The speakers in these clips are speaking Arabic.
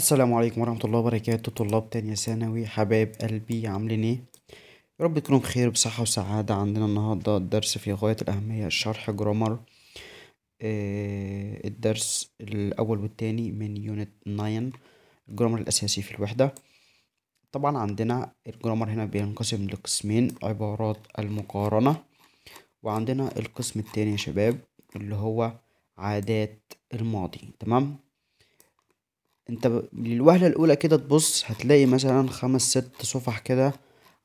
السلام عليكم ورحمة الله وبركاته طلاب تانية ثانوي حبايب قلبي عاملين ايه؟ يا رب تكونوا بخير بصحة وسعادة عندنا النهاردة درس في غاية الأهمية شرح جرامر آه الدرس الأول والتاني من يونت 9 الجرامر الأساسي في الوحدة طبعا عندنا الجرامر هنا بينقسم لقسمين عبارات المقارنة وعندنا القسم التاني يا شباب اللي هو عادات الماضي تمام؟ انت للوهلة الاولى كده تبص هتلاقي مثلا خمس ست صفح كده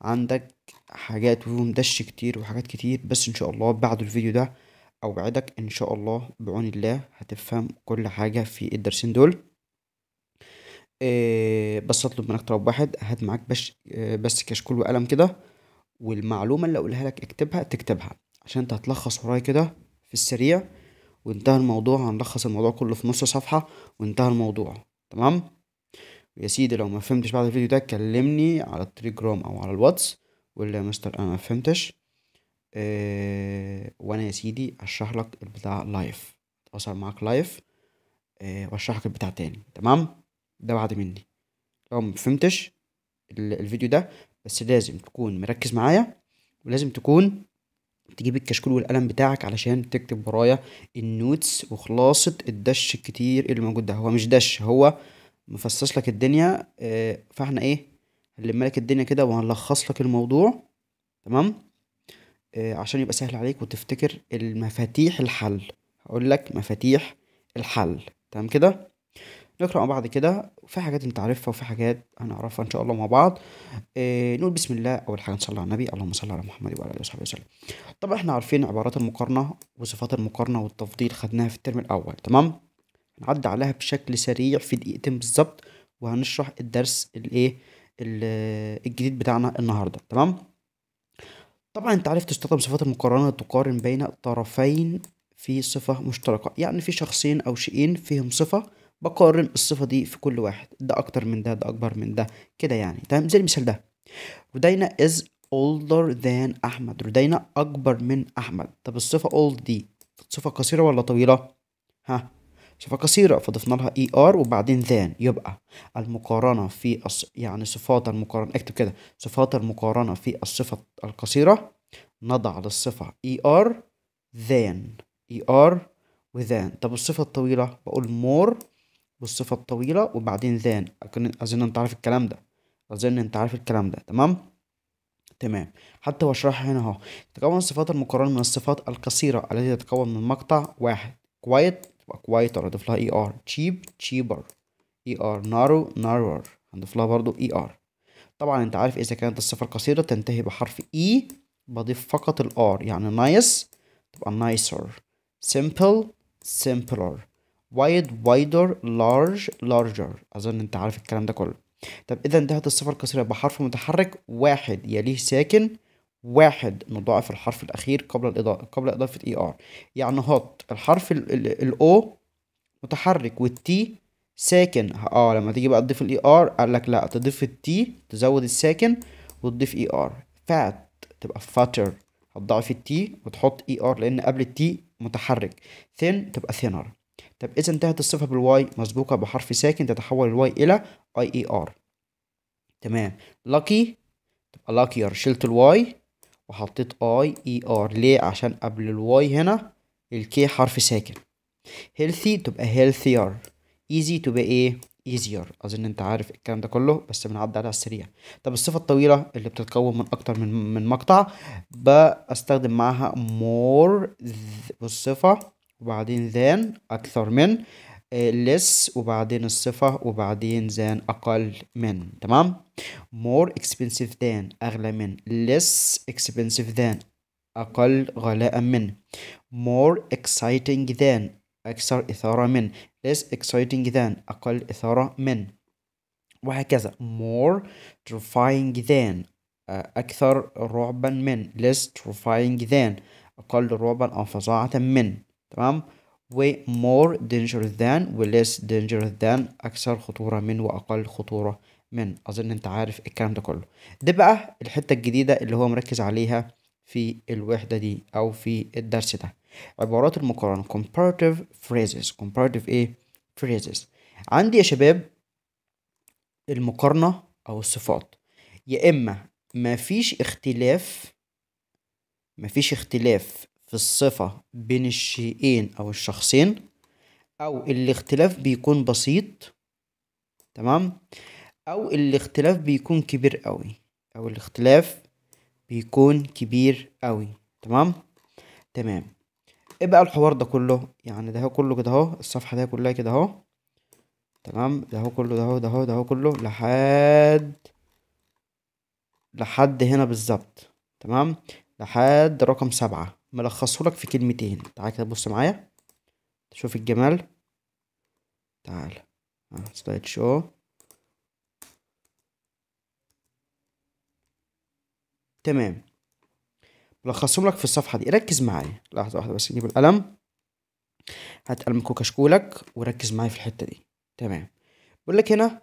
عندك حاجات ومدش دش كتير وحاجات كتير بس ان شاء الله بعد الفيديو ده اوعدك ان شاء الله بعون الله هتفهم كل حاجة في الدرسين دول إيه بس اطلب منك طلب واحد هات معاك بش آه، بس كشكول وقلم كده والمعلومة اللي اقولها لك اكتبها تكتبها عشان انت هتلخص ورايا كده في السريع وانتهى الموضوع هنلخص الموضوع كله في نص صفحة وانتهى الموضوع تمام يا سيدي لو ما فهمتش بعد الفيديو ده كلمني على التليجرام او على الواتس قول لي يا مستر انا ما فهمتش اه وانا يا سيدي اشرح لك البتاع لايف اتواصل معاك لايف اه واشرح لك البتاع تاني تمام ده بعد مني لو ما فهمتش الفيديو ده بس لازم تكون مركز معايا ولازم تكون تجيب الكشكول والقلم بتاعك علشان تكتب ورايا النوتس وخلاصة الدش الكتير اللي موجود ده هو مش دش هو مفصص لك الدنيا آه، فاحنا ايه هنلم لك الدنيا كده وهنلخص لك الموضوع تمام آه، عشان يبقى سهل عليك وتفتكر المفاتيح الحل هقول لك مفاتيح الحل تمام كده نقرأ مع بعض كده في حاجات انت عارفها وفي حاجات هنعرفها ان شاء الله مع بعض إيه نقول بسم الله اول حاجه نصلي على النبي اللهم صل على محمد وعلى اله وصحبه وسلم طبعا احنا عارفين عبارات المقارنه وصفات المقارنه والتفضيل خدناها في الترم الاول تمام هنعدي عليها بشكل سريع في دقيقتين بالظبط وهنشرح الدرس الايه الجديد بتاعنا النهارده تمام طبعا انت عارف تستخدم صفات المقارنه تقارن بين طرفين في صفه مشتركه يعني في شخصين او شيئين فيهم صفه بقارن الصفة دي في كل واحد ده أكتر من ده ده أكبر من ده كده يعني تمام زي المثال ده ردينا از اولدر ذان أحمد ردينا أكبر من أحمد طب الصفة اولد دي صفة قصيرة ولا طويلة؟ ها صفة قصيرة فضفنا لها اي e ار وبعدين ذان يبقى المقارنة في الص... يعني صفات المقارنة اكتب كده صفات المقارنة في الصفة القصيرة نضع للصفة اي ار ذان اي ار وذان طب الصفة الطويلة بقول مور بالصفة الطويلة وبعدين ذان أظن أنت عارف الكلام ده أظن أنت عارف الكلام ده تمام تمام حتى واشرحها هنا اهو تتكون الصفات المقارنة من الصفات القصيرة التي تتكون من مقطع واحد quiet تبقى quieter أضيف لها er cheap cheaper er narrow narrower هنضيف لها برضو er طبعا انت عارف اذا كانت الصفة القصيرة تنتهي بحرف e بضيف فقط الار يعني nice تبقى nicer simple simpler وايد وايدر لارج لارجر اظن انت عارف الكلام ده كله طب اذا انتهت الصفه القصيره بحرف متحرك واحد يليه ساكن واحد نضاعف الحرف الاخير قبل الاضافه قبل اضافه اي e ار يعني هات الحرف الاو متحرك والتي ساكن اه لما تيجي بقى تضيف الاي ار e قال لك لا تضيف التي تزود الساكن وتضيف اي ار فات تبقى فاتر هتضعف التي وتحط اي e ار لان قبل التي متحرك ثين thin تبقى ثينر طب إذا انتهت الصفة بالواي مسبوقة بحرف ساكن تتحول الواي إلى أي إي آر تمام لاكي تبقى لاكير شلت الواي وحطيت أي إي آر ليه عشان قبل الواي هنا الكي حرف ساكن هيلثي تبقى هيلثير ايزي تبقى ايه ايزير اظن انت عارف الكلام ده كله بس بنعدي عليها السريع طب الصفه الطويله اللي بتتكون من اكتر من من مقطع بستخدم معاها مور والصفه وبعدين ذان أكثر من less وبعدين الصفة وبعدين than أقل من تمام more expensive than أغلى من less expensive than أقل غلاء من more exciting than أكثر إثارة من less exciting than أقل إثارة من وهكذا more terrifying than أكثر رعبا من less terrifying than أقل رعبا أو فظاعة من تمام و more dangerous than و less dangerous than أكثر خطورة من وأقل خطورة من أظن أنت عارف الكلام ده كله ده بقى الحتة الجديدة اللي هو مركز عليها في الوحدة دي أو في الدرس ده عبارات المقارنة comparative phrases comparative إيه phrases عندي يا شباب المقارنة أو الصفات يا إما مفيش اختلاف مفيش اختلاف في الصفة بين الشيئين أو الشخصين أو الاختلاف بيكون بسيط تمام أو الاختلاف بيكون كبير قوي أو الاختلاف بيكون كبير قوي تمام تمام ايه بقى الحوار ده كله يعني ده هو كله كده اهو الصفحة ده كلها كده اهو تمام ده هو كله ده هو ده هو ده هو كله لحد لحد هنا بالظبط تمام لحد رقم سبعة ملخصه لك في كلمتين تعال كده بص معايا شوف الجمال تعال آه، سلايد شو تمام ملخصهم لك في الصفحة دي ركز معايا لحظة واحدة بس نجيب القلم هات قلم كوكاشكولك وركز معايا في الحتة دي تمام بقول لك هنا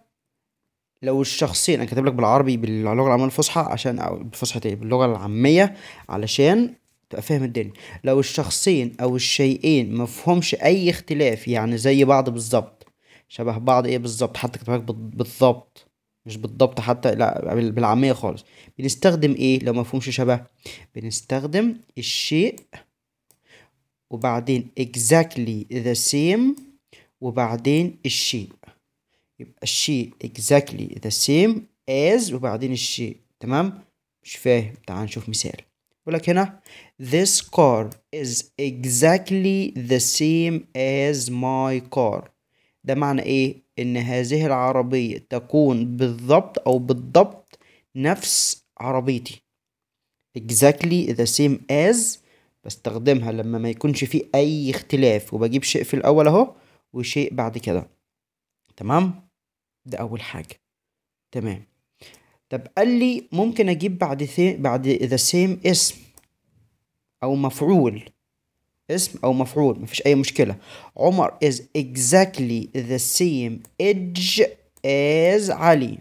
لو الشخصين انا كاتب لك بالعربي باللغه العاميه الفصحى عشان او بالفصحى تاني باللغه العاميه علشان فاهم الدنيا لو الشخصين او الشيئين مفهومش اي اختلاف يعني زي بعض بالظبط شبه بعض ايه بالظبط حتى كتبك بالظبط مش بالضبط حتى لا بالعامية خالص بنستخدم ايه لو مفهومش شبه بنستخدم الشيء وبعدين exactly the same وبعدين الشيء يبقى الشيء exactly the same as وبعدين الشيء تمام مش فاهم تعال نشوف مثال بقول لك هنا this car is exactly the same as my car ده معنى ايه ان هذه العربية تكون بالضبط او بالضبط نفس عربيتي exactly the same as بستخدمها لما ما يكونش فيه اي اختلاف وبجيب شيء في الاول اهو وشيء بعد كده تمام ده اول حاجة تمام طب قال لي ممكن اجيب بعد بعد ذا سيم اسم او مفعول اسم او مفعول مفيش اي مشكله عمر از اكزاكتلي ذا سيم ايدج از علي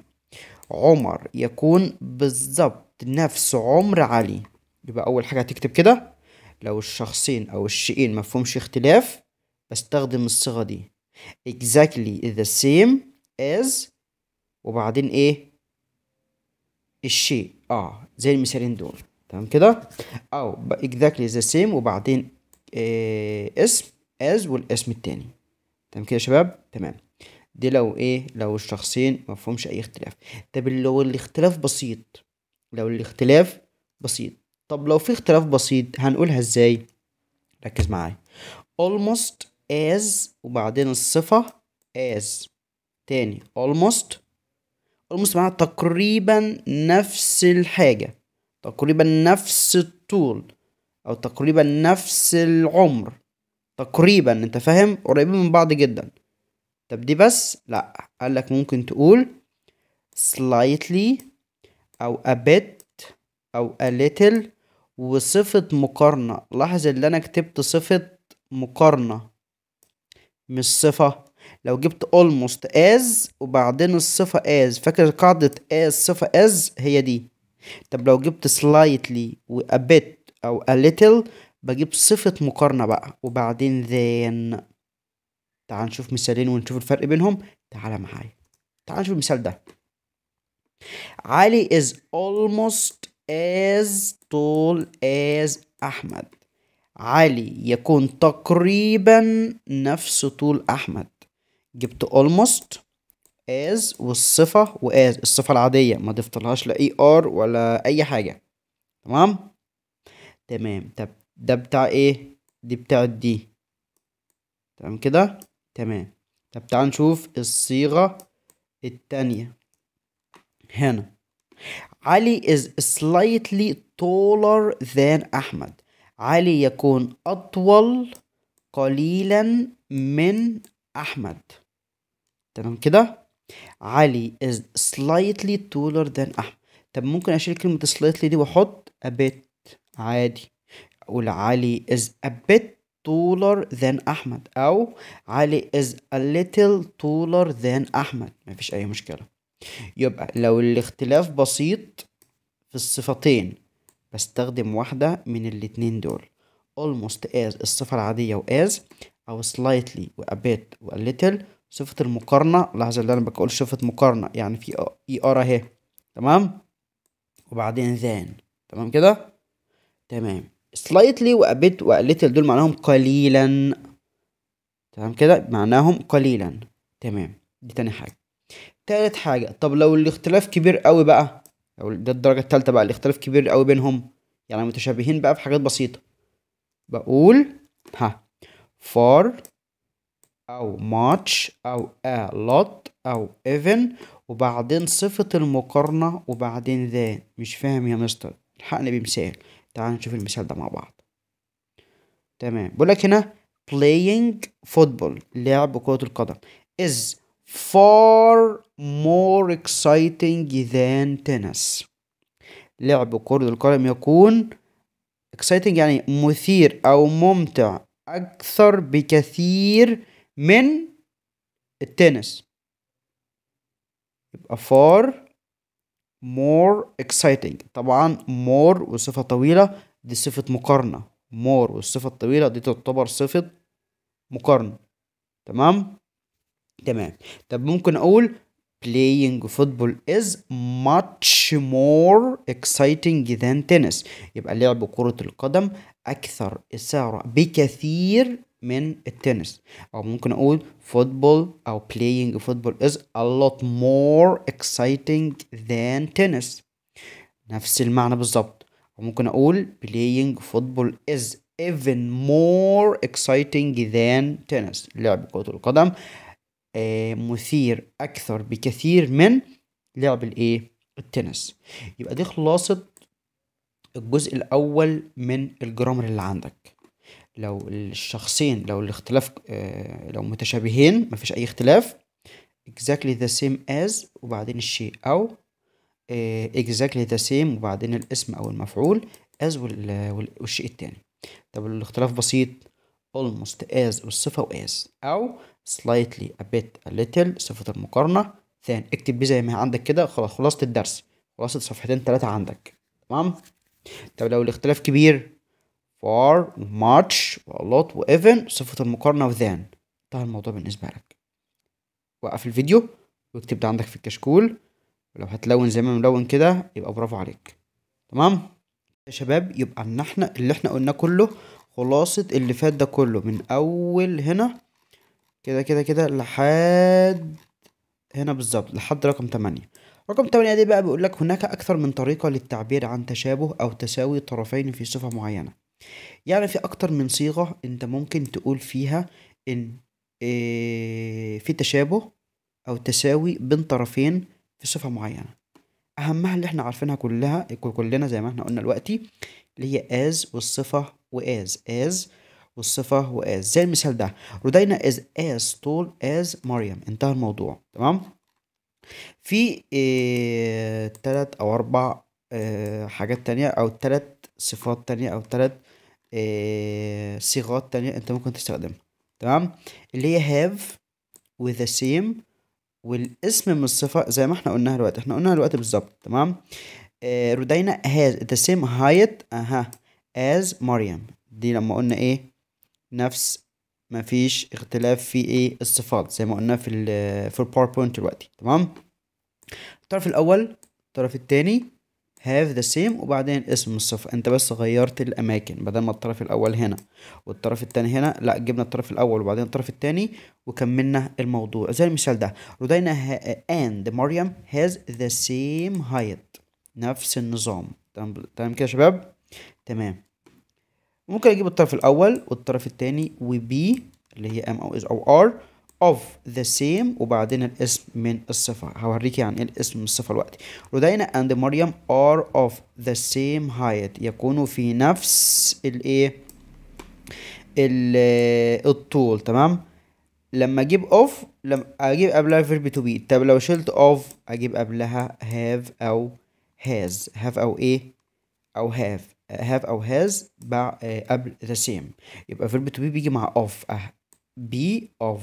عمر يكون بالظبط نفس عمر علي يبقى اول حاجه هتكتب كده لو الشخصين او الشيئين مفهومش اختلاف بستخدم الصيغه دي exactly the same as وبعدين ايه الشيء اه زي المثالين دول تمام كده او exactly the same وبعدين إيه اسم as والاسم التاني تمام كده يا شباب تمام دي لو ايه لو الشخصين مفهومش اي اختلاف طب لو الاختلاف بسيط لو الاختلاف بسيط طب لو في اختلاف بسيط هنقولها ازاي ركز معايا almost as وبعدين الصفة as تاني almost القوس معاها تقريبا نفس الحاجة تقريبا نفس الطول أو تقريبا نفس العمر تقريبا أنت فاهم قريبين من بعض جدا طب دي بس لأ قالك ممكن تقول slightly أو a bit أو a little وصفة مقارنة لاحظ اللي أنا كتبت صفة مقارنة مش صفة لو جبت almost as وبعدين الصفة as فاكر قاعدة as صفة as هي دي طب لو جبت slightly و a bit أو a little بجيب صفة مقارنة بقى وبعدين then تعال نشوف مثالين ونشوف الفرق بينهم تعال معايا تعال نشوف المثال ده علي is almost as tall as أحمد علي يكون تقريبا نفس طول أحمد جبت almost as والصفة as الصفة العادية ما ضفتلهاش لا اي er ار ولا اي حاجة تمام تمام طب ده بتاع ايه دي بتاع دي تمام كده تمام طب تعال نشوف الصيغة التانية هنا علي is slightly taller than أحمد علي يكون أطول قليلا من أحمد تمام كده علي is slightly taller than أحمد طب ممكن أشيل كلمة slightly دي وأحط a bit عادي أقول علي is a bit taller than أحمد أو علي is a little taller than أحمد مفيش أي مشكلة يبقى لو الاختلاف بسيط في الصفتين بستخدم واحدة من الاتنين دول almost as الصفة العادية و as أو slightly و a bit و a little صفة المقارنة لحظة اللي أنا بقول صفة مقارنة يعني في إي آر أهي تمام وبعدين ذان تمام كده تمام slightly و a bit و a little دول معناهم قليلا تمام كده معناهم قليلا تمام دي تاني حاجة تالت حاجة طب لو الاختلاف كبير قوي بقى لو ده الدرجة التالتة بقى الاختلاف كبير قوي بينهم يعني متشابهين بقى في حاجات بسيطة بقول ها far أو much أو a lot أو even وبعدين صفة المقارنة وبعدين ذا مش فاهم يا مستر الحقني بمثال تعال نشوف المثال ده مع بعض تمام بقولك هنا playing football لعب كرة القدم is far more exciting than tennis لعب كرة القدم يكون exciting يعني مثير أو ممتع أكثر بكثير من التنس يبقى far more exciting طبعا more وصفة طويلة دي صفة مقارنة more والصفة الطويلة دي تعتبر صفة مقارنة تمام تمام طب ممكن اقول playing football is much more exciting than tennis يبقى لعب كرة القدم أكثر إثارة بكثير من التنس او ممكن اقول فوتبول او playing football is a lot more exciting than tennis نفس المعنى بالظبط او ممكن اقول playing football is even more exciting than tennis لعب كرة القدم آه، مثير اكثر بكثير من لعب الايه التنس يبقى دي خلاصة الجزء الاول من الجرامر اللي عندك لو الشخصين لو الاختلاف آه، لو متشابهين مفيش أي اختلاف exactly the same as وبعدين الشيء أو آه، exactly the same وبعدين الاسم أو المفعول as والشيء الثاني طب الاختلاف بسيط almost as والصفة as أو slightly a bit a little صفة المقارنة ثان اكتب بيه زي ما هي عندك كده خلاص خلاصة الدرس خلاصة صفحتين ثلاثه عندك تمام طب لو الاختلاف كبير فار ماتش a وايفن صفة المقارنة وذان انتهى الموضوع بالنسبة لك وقف الفيديو واكتب ده عندك في الكشكول ولو هتلون زي ما ملون كده يبقى برافو عليك تمام يا شباب يبقى ان احنا اللي احنا قلناه كله خلاصة اللي فات ده كله من اول هنا كده كده كده لحد هنا بالظبط لحد رقم 8 رقم 8 دي بقى بيقول لك هناك اكثر من طريقة للتعبير عن تشابه او تساوي طرفين في صفة معينة يعني في أكتر من صيغة أنت ممكن تقول فيها إن آه، في تشابه أو تساوي بين طرفين في صفة معينة أهمها اللي احنا عارفينها كلها كلنا زي ما احنا قلنا دلوقتي اللي هي as والصفة وآز as والصفة وآز زي المثال ده رودينا is as tall as مريم انتهى الموضوع تمام في اه تلات أو أربع اه حاجات تانية أو تلات صفات تانية أو تلات آه، صيغات تانية انت ممكن تستخدمها تمام اللي هي have with the same والاسم من الصفة زي ما احنا قلناها دلوقتي احنا قلناها دلوقتي بالظبط تمام آه، رودينا has the same height اها as مريم دي لما قلنا ايه نفس مفيش اختلاف في ايه الصفات زي ما قلنا في الـ في الباوربوينت دلوقتي تمام الطرف الاول الطرف التاني have the same وبعدين اسم الصفة انت بس غيرت الاماكن بدل ما الطرف الاول هنا والطرف التاني هنا لا جبنا الطرف الاول وبعدين الطرف التاني وكملنا الموضوع زي المثال ده رودينا and مريم has the same height نفس النظام تمام كده يا شباب تمام ممكن اجيب الطرف الاول والطرف التاني وبي اللي هي ام او از او ار of the same وبعدين الاسم من الصفة هوريك يعني ايه الاسم من الصفة الوقت رودينا and مريم are of the same height يكونوا في نفس الايه الطول تمام لما اجيب of لما اجيب قبلها verb to be طب لو شلت of اجيب قبلها have او has have او ايه او have have او has قبل the same يبقى verb to be بيجي مع of أه، be of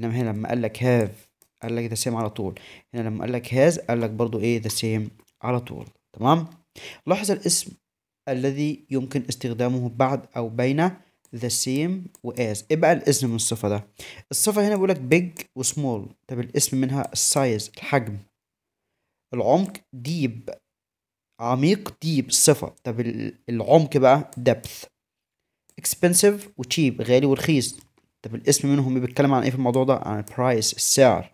انما هنا لما قال لك هاف قال لك ذا سيم على طول هنا لما قال لك هاز قال لك برضو ايه ذا سيم على طول تمام لاحظ الاسم الذي يمكن استخدامه بعد او بين ذا سيم واز ايه بقى الاسم من الصفه ده الصفه هنا بيقول لك بيج وسمول طب الاسم منها السايز الحجم العمق ديب عميق ديب الصفه طب العمق بقى depth expensive وتشيب غالي ورخيص طب الاسم منهم بيتكلم عن ايه في الموضوع ده عن البرايس السعر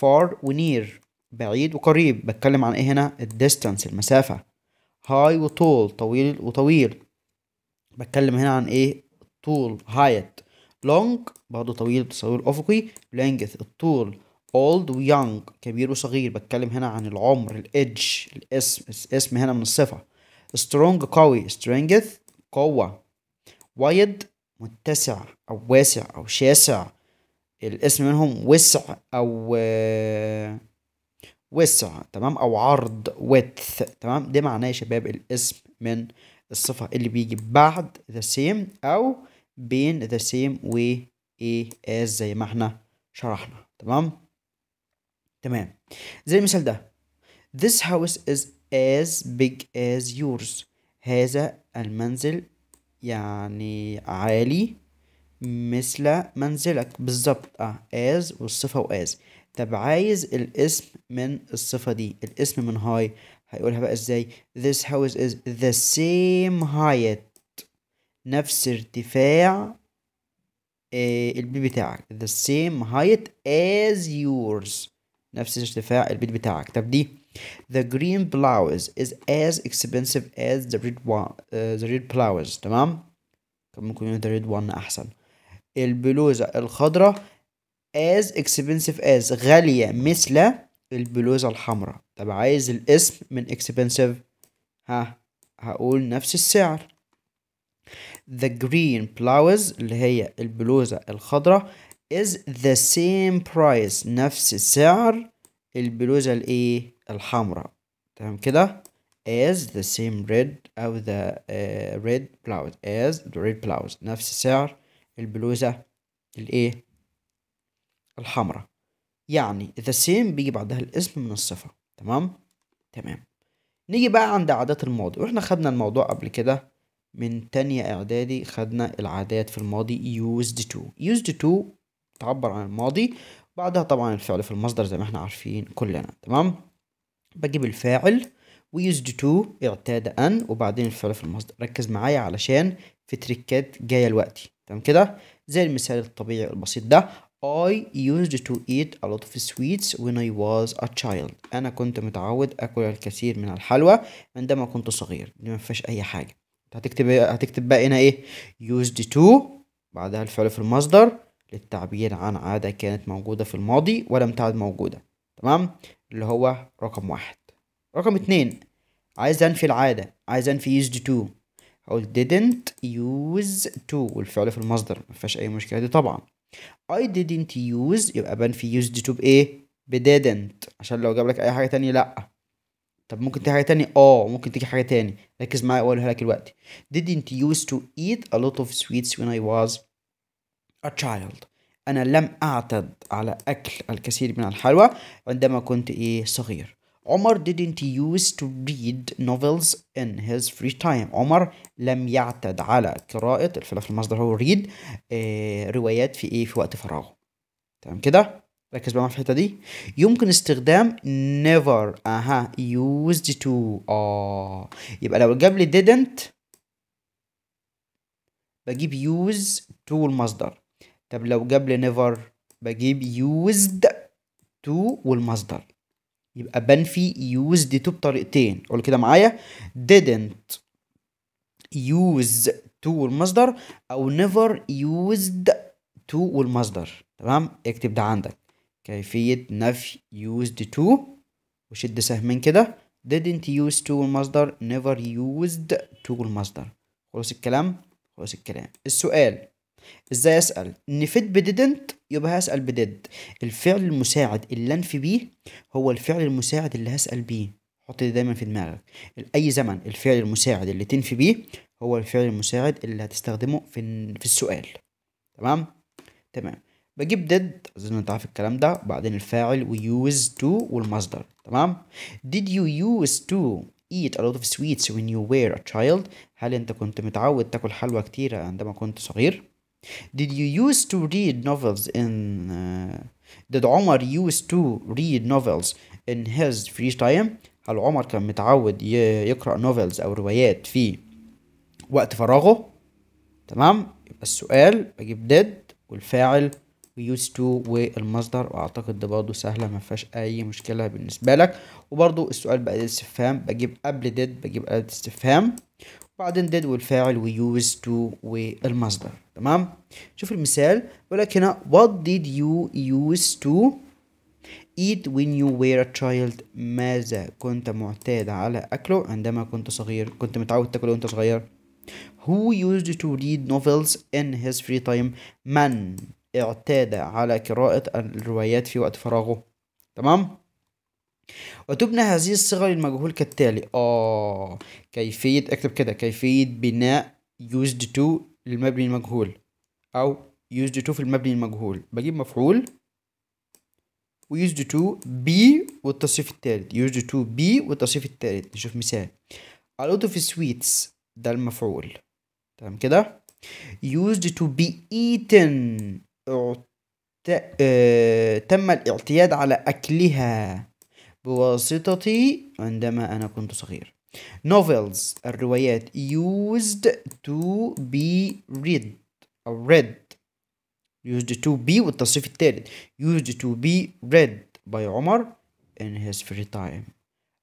far ونير بعيد وقريب بتكلم عن ايه هنا الديستانس المسافة هاي وطول طويل وطويل بتكلم هنا عن ايه طول هايت لونج برضه طويل بتساوي افقي لينجث الطول اولد ويونج كبير وصغير بتكلم هنا عن العمر الايدج الاسم الاسم هنا من الصفة سترونج قوي سترينجث قوة وايد متسع أو واسع أو شاسع الاسم منهم وسع أو وسع تمام أو عرض width تمام ده معناه يا شباب الاسم من الصفة اللي بيجي بعد the same أو بين the same و إيه as زي ما احنا شرحنا تمام تمام زي المثال ده This house is as big as yours هذا المنزل يعني عالي مثل منزلك بالظبط اه as والصفة واز طب عايز الاسم من الصفة دي الاسم من هاي هيقولها بقى ازاي this house is the same height نفس ارتفاع آه، البيت بتاعك the same height as yours نفس ارتفاع البيت بتاعك طب دي The green blouse is as expensive as the red one uh, the red blouse تمام كم ممكن يكون the red one أحسن البلوزة الخضراء as expensive as غالية مثل البلوزة الحمراء طب عايز الاسم من expensive ها هقول نفس السعر The green blouse اللي هي البلوزة الخضراء is the same price نفس سعر البلوزة الايه الحمراء تمام كده as the same red أو the uh, red blouse as the red blouse نفس سعر البلوزة الإيه الحمراء يعني the same بيجي بعدها الاسم من الصفة تمام تمام نيجي بقى عند عادات الماضي واحنا خدنا الموضوع قبل كده من تانية إعدادي خدنا العادات في الماضي used to used to تعبر عن الماضي بعدها طبعا الفعل في المصدر زي ما احنا عارفين كلنا تمام بجيب الفاعل ويوزد تو اعتاد ان وبعدين الفعل في المصدر ركز معايا علشان في تريكات جايه دلوقتي تمام كده زي المثال الطبيعي البسيط ده I used to eat a lot of sweets when I was a child أنا كنت متعود أكل الكثير من الحلوى عندما كنت صغير دي ما فيهاش أي حاجة هتكتب إيه؟ هتكتب بقى هنا إيه used to بعدها الفعل في المصدر للتعبير عن عادة كانت موجودة في الماضي ولم تعد موجودة تمام اللي هو رقم واحد رقم اتنين عايز انفي العادة عايز انفي used to هقول didn't use to والفعل في المصدر مفيهاش اي مشكلة دي طبعا I didn't use يبقى بنفي used to بايه ب didn't عشان لو جاب لك اي حاجة تانية لأ طب ممكن تيجي حاجة تانية اه ممكن تيجي حاجة تاني ركز معايا اقولها لك دلوقتي didn't used to eat a lot of sweets when I was a child أنا لم أعتد على أكل الكثير من الحلوى عندما كنت إيه صغير عمر didn't use to read novels in his free time عمر لم يعتد على قراءة الفعل في المصدر هو read إيه روايات في إيه في وقت فراغه تمام كده ركز بقى في الحتة دي يمكن استخدام never أها used to آه يبقى لو جاب لي didn't بجيب use to المصدر طب لو قبل نيفر بجيب يوزد تو والمصدر يبقى بنفي يوزد تو بطريقتين قول كده معايا didn't use تو والمصدر او never used تو والمصدر تمام اكتب ده عندك كيفية نفي used to وشد سهمين كده didn't use to والمصدر never used to والمصدر خلص الكلام خلص الكلام السؤال ازاي اسال نفيد بديدنت يبقى هسال بديد الفعل المساعد اللي انفي بيه هو الفعل المساعد اللي هسال بيه حط دي دايما في دماغك اي زمن الفعل المساعد اللي تنفي بيه هو الفعل المساعد اللي هتستخدمه في في السؤال تمام تمام بجيب ديد اظن انت عارف الكلام ده بعدين الفاعل ويوز تو والمصدر تمام did you يوز to eat a lot of sweets when you were a child هل انت كنت متعود تاكل حلوى كتيرة عندما كنت صغير Did you used to read novels in uh, Did عمر used to read novels in his free time هل عمر كان متعود يقرأ novels أو روايات في وقت فراغه تمام يبقى السؤال بجيب did والفاعل used to والمصدر واعتقد ده برضه سهله ما فيهاش اي مشكله بالنسبه لك وبرضه السؤال بقى استفهام بجيب قبل did بجيب اداه استفهام بعدين did والفاعل used to والمصدر تمام شوف المثال بيقول هنا what did you use to eat when you were a child ماذا كنت معتاد على أكله عندما كنت صغير كنت متعود تاكله وانت صغير who used to read novels in his free time من اعتاد على قراءة الروايات في وقت فراغه تمام وتبنى هذه الصيغة للمجهول كالتالي آه كيفية أكتب كده كيفية بناء used to للمبني المجهول أو used to في المبني المجهول بجيب مفعول used to be والتصريف الثالث used to be والتصريف الثالث نشوف مثال a lot of sweets ده المفعول تمام كده used to be eaten اعت... اه... تم الاعتياد على أكلها بواسطتي عندما أنا كنت صغير novels الروايات used to be read أو read used to be والتصريف الثالث used to be read by عمر in his free time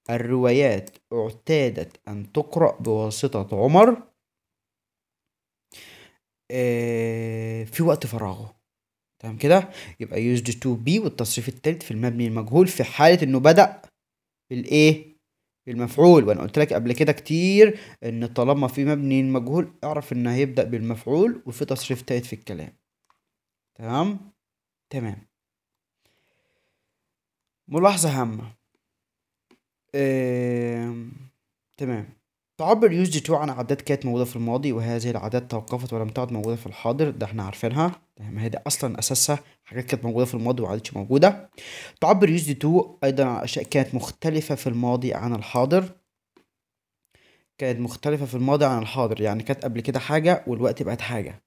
الروايات اعتادت أن تقرأ بواسطة عمر آه، في وقت فراغه تمام كده يبقى used to be والتصريف التالت في المبني المجهول في حالة انه بدأ بالايه بالمفعول وانا قلت لك قبل كده كتير ان طالما في مبني مجهول اعرف ان هيبدأ بالمفعول وفي تصريف تالت في الكلام تمام تمام ملاحظة هامة آه... تمام تعبر يوز دي تو عن عادات كانت موجودة في الماضي وهذه العادات توقفت ولم تعد موجودة في الحاضر ده احنا عارفينها ما هي أصلا أساسها حاجات كانت موجودة في الماضي وعادتش موجودة تعبر يوز دي تو أيضا عن أشياء كانت مختلفة في الماضي عن الحاضر كانت مختلفة في الماضي عن الحاضر يعني كانت قبل كده حاجة والوقت بقت حاجة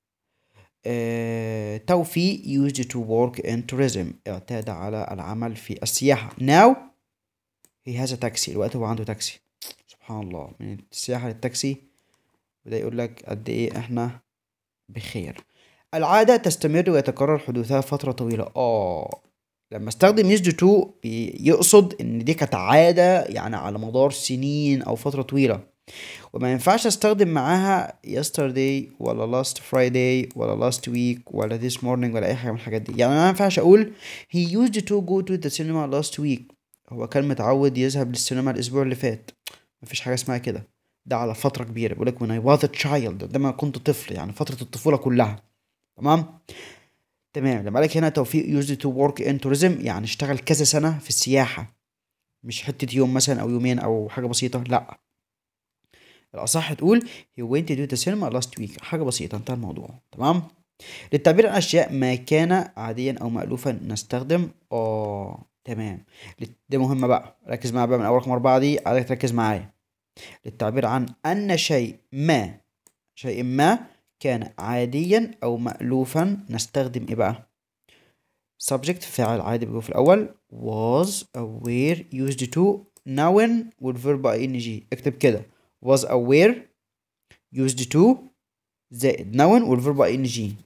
اه توفي used تو ورك ان توريزم اعتاد على العمل في السياحة now he has a taxi الوقت هو عنده تاكسي سبحان الله من السياحة للتاكسي وده يقول لك قد ايه احنا بخير العادة تستمر ويتكرر حدوثها فترة طويلة اه لما استخدم يزد تو يقصد ان دي كانت عادة يعني على مدار سنين او فترة طويلة وما ينفعش استخدم معاها yesterday ولا last friday ولا last week ولا this morning ولا اي حاجة من الحاجات دي يعني انا ما ينفعش اقول he used to go to the cinema last week هو كان متعود يذهب للسينما الاسبوع اللي فات مفيش حاجه اسمها كده ده على فتره كبيره بيقول لك when I was a child ده ما كنت طفل يعني فتره الطفوله كلها تمام تمام لما لك هنا توفيق يوزد تو ورك ان توريزم يعني اشتغل كذا سنه في السياحه مش حته يوم مثلا او يومين او حاجه بسيطه لا الاصح تقول he went to the cinema last week حاجه بسيطه انتهى الموضوع تمام للتعبير عن اشياء ما كان عاديا او مألوفا نستخدم اه تمام دي مهمة بقى ركز معايا بقى من أول رقم أربعة دي عايزك تركز معايا للتعبير عن أن شيء ما شيء ما كان عاديا أو مألوفا نستخدم إيه بقى؟ subject فعل عادي بيقول في الأول was aware used to noun والverb ing اكتب كده was aware used to زائد noun والverb ing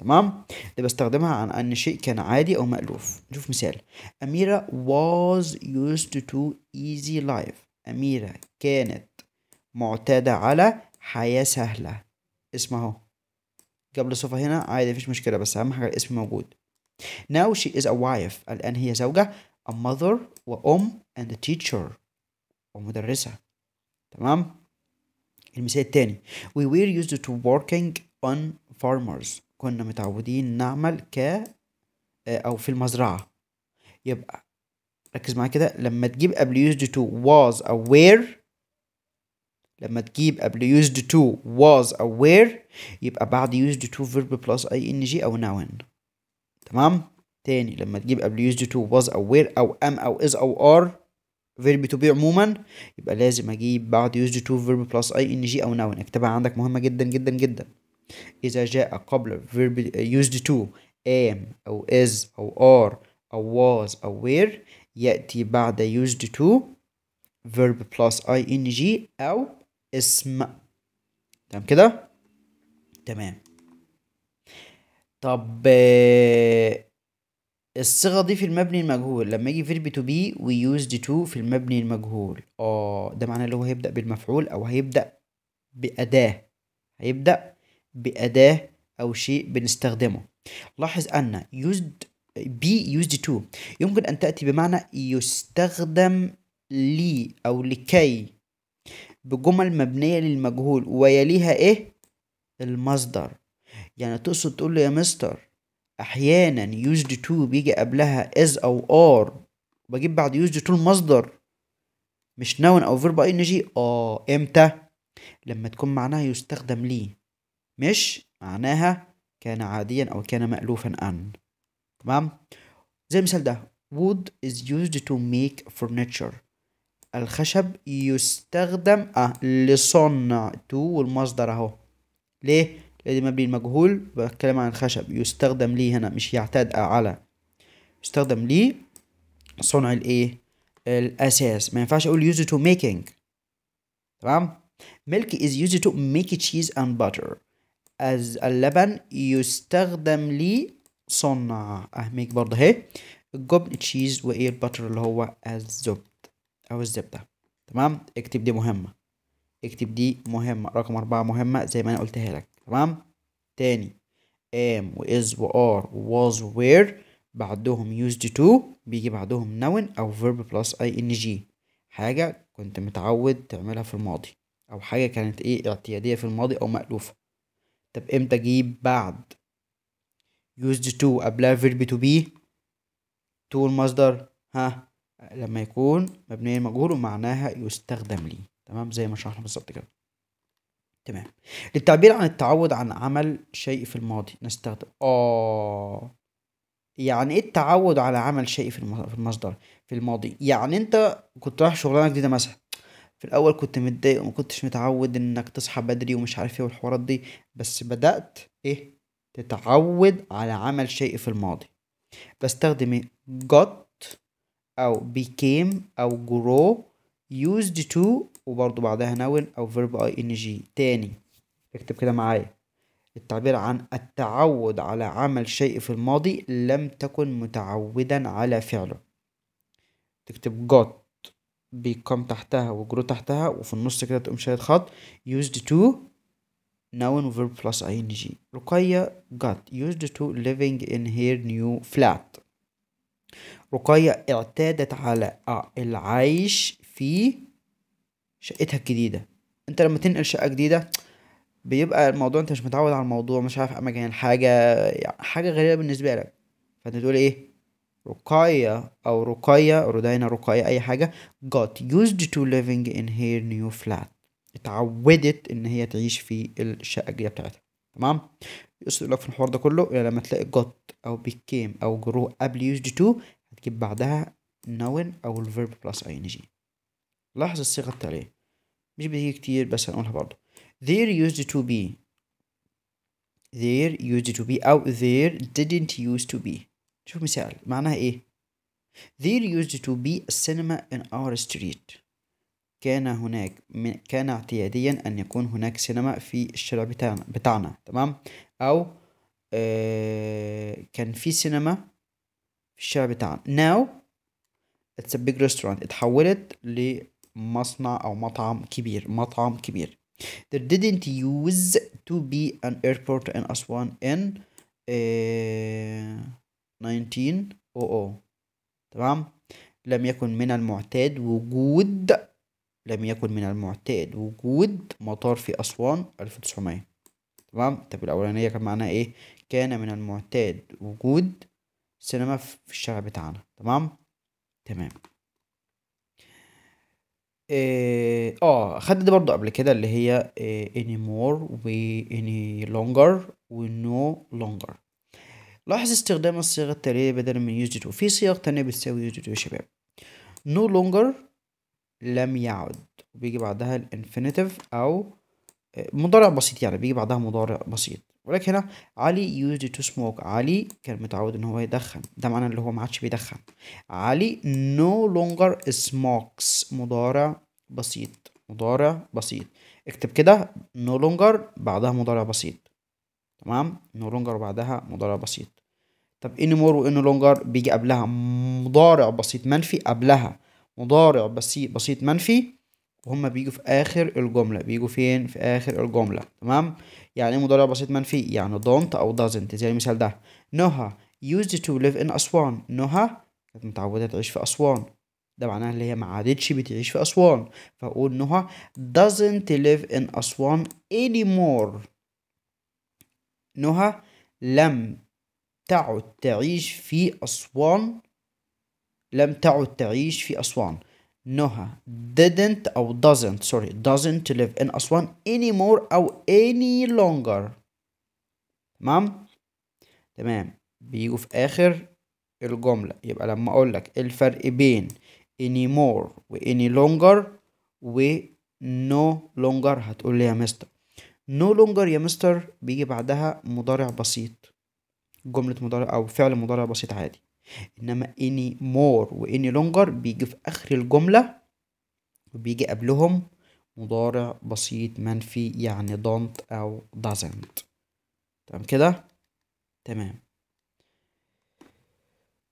تمام ده بستخدمها عن ان شيء كان عادي او مألوف نشوف مثال اميره was used to easy life اميره كانت معتاده على حياه سهله اسم اهو قبل الصفه هنا عادي آه، مفيش مشكله بس اهم حاجه الاسم موجود now she is a wife الان هي زوجه a mother وام and a teacher ومدرسه تمام المثال التاني we were used to working on farmers كنا متعودين نعمل ك آه، أو في المزرعة يبقى ركز معايا كده لما تجيب قبل used to was aware لما تجيب قبل used to was aware يبقى بعد used to verb plus ing أو noun تمام تاني لما تجيب قبل used to was aware أو am أو is أو are verb to be عموما يبقى لازم اجيب بعد يوزد تو verb plus ing او noun اكتبها عندك مهمه جدا جدا جدا إذا جاء قبل verb used to am أو is أو are أو was أو were يأتي بعد used to verb plus ing أو اسم تمام كده تمام طب آه، الصيغة دي في المبني المجهول لما يجي فيرب تو بي ويوزد تو في المبني المجهول اه ده معناه اللي هو هيبدأ بالمفعول أو هيبدأ بأداة هيبدأ بأداة أو شيء بنستخدمه لاحظ أن used be used to يمكن أن تأتي بمعنى يستخدم لي أو لكي بجمل مبنية للمجهول ويليها إيه؟ المصدر يعني تقصد تقول له يا مستر أحيانا used to بيجي قبلها is أو are وبجيب بعد used to المصدر مش noun أو verb ing اه امتى؟ لما تكون معناها يستخدم ليه مش معناها كان عاديا أو كان مألوفا أن تمام زي المثال ده wood is used to make furniture الخشب يستخدم أه لصنع to والمصدر أهو ليه؟ لأن مبني المجهول بتكلم عن الخشب يستخدم ليه هنا مش يعتاد على يستخدم ليه صنع الإيه؟ الأساس ما ينفعش أقول used to making تمام؟ milk is used to make cheese and butter اللبن يستخدم لصنع اهميك برضه اهي الجبن تشيز وايه البتر اللي هو الزبد او الزبده تمام اكتب دي مهمه اكتب دي مهمه رقم أربعة مهمه زي ما انا قلتها لك تمام تاني ام واز وار was وير بعدهم يوزد تو بيجي بعدهم نون أو verb ان ing حاجة كنت متعود تعملها في الماضي أو حاجة كانت إيه اعتيادية في الماضي أو مألوفة طب امتى اجيب بعد used to قبلها verb to be to المصدر ها لما يكون مبني مجهول ومعناها يستخدم ليه تمام زي ما شرحنا بالظبط كده تمام للتعبير عن التعود عن عمل شيء في الماضي نستخدم اه يعني ايه التعود على عمل شيء في المصدر في الماضي يعني انت كنت رايح شغلانه جديده مثلا في الاول كنت متضايق وما كنتش متعود انك تصحى بدري ومش عارف ايه والحوارات دي بس بدات ايه تتعود على عمل شيء في الماضي بستخدم ايه got او became او grow used to وبرضو بعدها نون او verb ing تاني اكتب كده معايا التعبير عن التعود على عمل شيء في الماضي لم تكن متعودا على فعله تكتب got بيكم تحتها وجرو تحتها وفي النص كده تقوم شايل خط used to noun verb plus ing رقية got used to living in her new flat رقية اعتادت على آه، العيش في شقتها الجديدة انت لما تنقل شقة جديدة بيبقى الموضوع انت مش متعود على الموضوع مش عارف اماكن الحاجة يعني حاجة غريبة بالنسبة لك فانت تقول ايه رقاية أو رقاية رودينا رقاية أي حاجة got used to living in her new flat اتعودت إن هي تعيش في الشقة الجديدة بتاعتها تمام يقصد لك في الحوار ده كله يعني لما تلاقي got أو became أو grew قبل used to هتجيب بعدها noun أو verb plus ing لاحظ الصيغة التالية مش بتيجي كتير بس هنقولها برضه there used to be there used to be أو there didn't used to be شوف مثال معناها ايه There used to be a cinema in our street كان هناك من كان اعتياديا أن يكون هناك سينما في الشارع بتاعنا, بتاعنا. تمام أو آه كان في سينما في الشارع بتاعنا now it's a big restaurant اتحولت لمصنع أو مطعم كبير مطعم كبير there didn't use to be an airport in Aswan in آه، 1900 تمام لم يكن من المعتاد وجود لم يكن من المعتاد وجود مطار في أسوان 1900 تمام طب الأولانية كان معناها إيه كان من المعتاد وجود سينما في الشارع بتاعنا تمام تمام اه, آه، خدت دي برضو قبل كده اللي هي إيه anymore و any longer و no longer لاحظ استخدام الصيغة التالية بدلا من يوجد في صيغ تانية بتساوي يوجد يا شباب no longer لم يعد وبيجي بعدها الانفينيتيف أو آه، مضارع بسيط يعني بيجي بعدها مضارع بسيط ولكن هنا علي يوجد تو سموك علي كان متعود ان هو يدخن ده معناه اللي هو ما عادش بيدخن علي نو لونجر سموكس مضارع بسيط مضارع بسيط اكتب كده نو لونجر بعدها مضارع بسيط تمام نو لونجر بعدها مضارع بسيط طب ان مور وان لونجر بيجي قبلها مضارع بسيط منفي قبلها مضارع بسيط بسيط منفي وهما بيجوا في اخر الجمله بيجوا فين في اخر الجمله تمام يعني ايه مضارع بسيط منفي يعني don't او doesn't زي المثال ده نوها used to live in اسوان نوها كانت متعوده تعيش في اسوان ده معناها اللي هي ما عادتش بتعيش في اسوان فاقول نوها doesn't live in اسوان anymore نوها لم تعد تعيش في أسوان لم تعد تعيش في أسوان نهى didn't أو doesn't sorry doesn't live in أسوان anymore أو any longer تمام تمام بيجوا في آخر الجملة يبقى لما أقول لك الفرق بين anymore و any longer و no longer هتقول لي يا مستر no longer يا مستر بيجي بعدها مضارع بسيط جملة مضارع أو فعل مضارع بسيط عادي إنما any more و any longer بيجي في آخر الجملة وبيجي قبلهم مضارع بسيط منفي يعني don't أو doesn't تمام كده تمام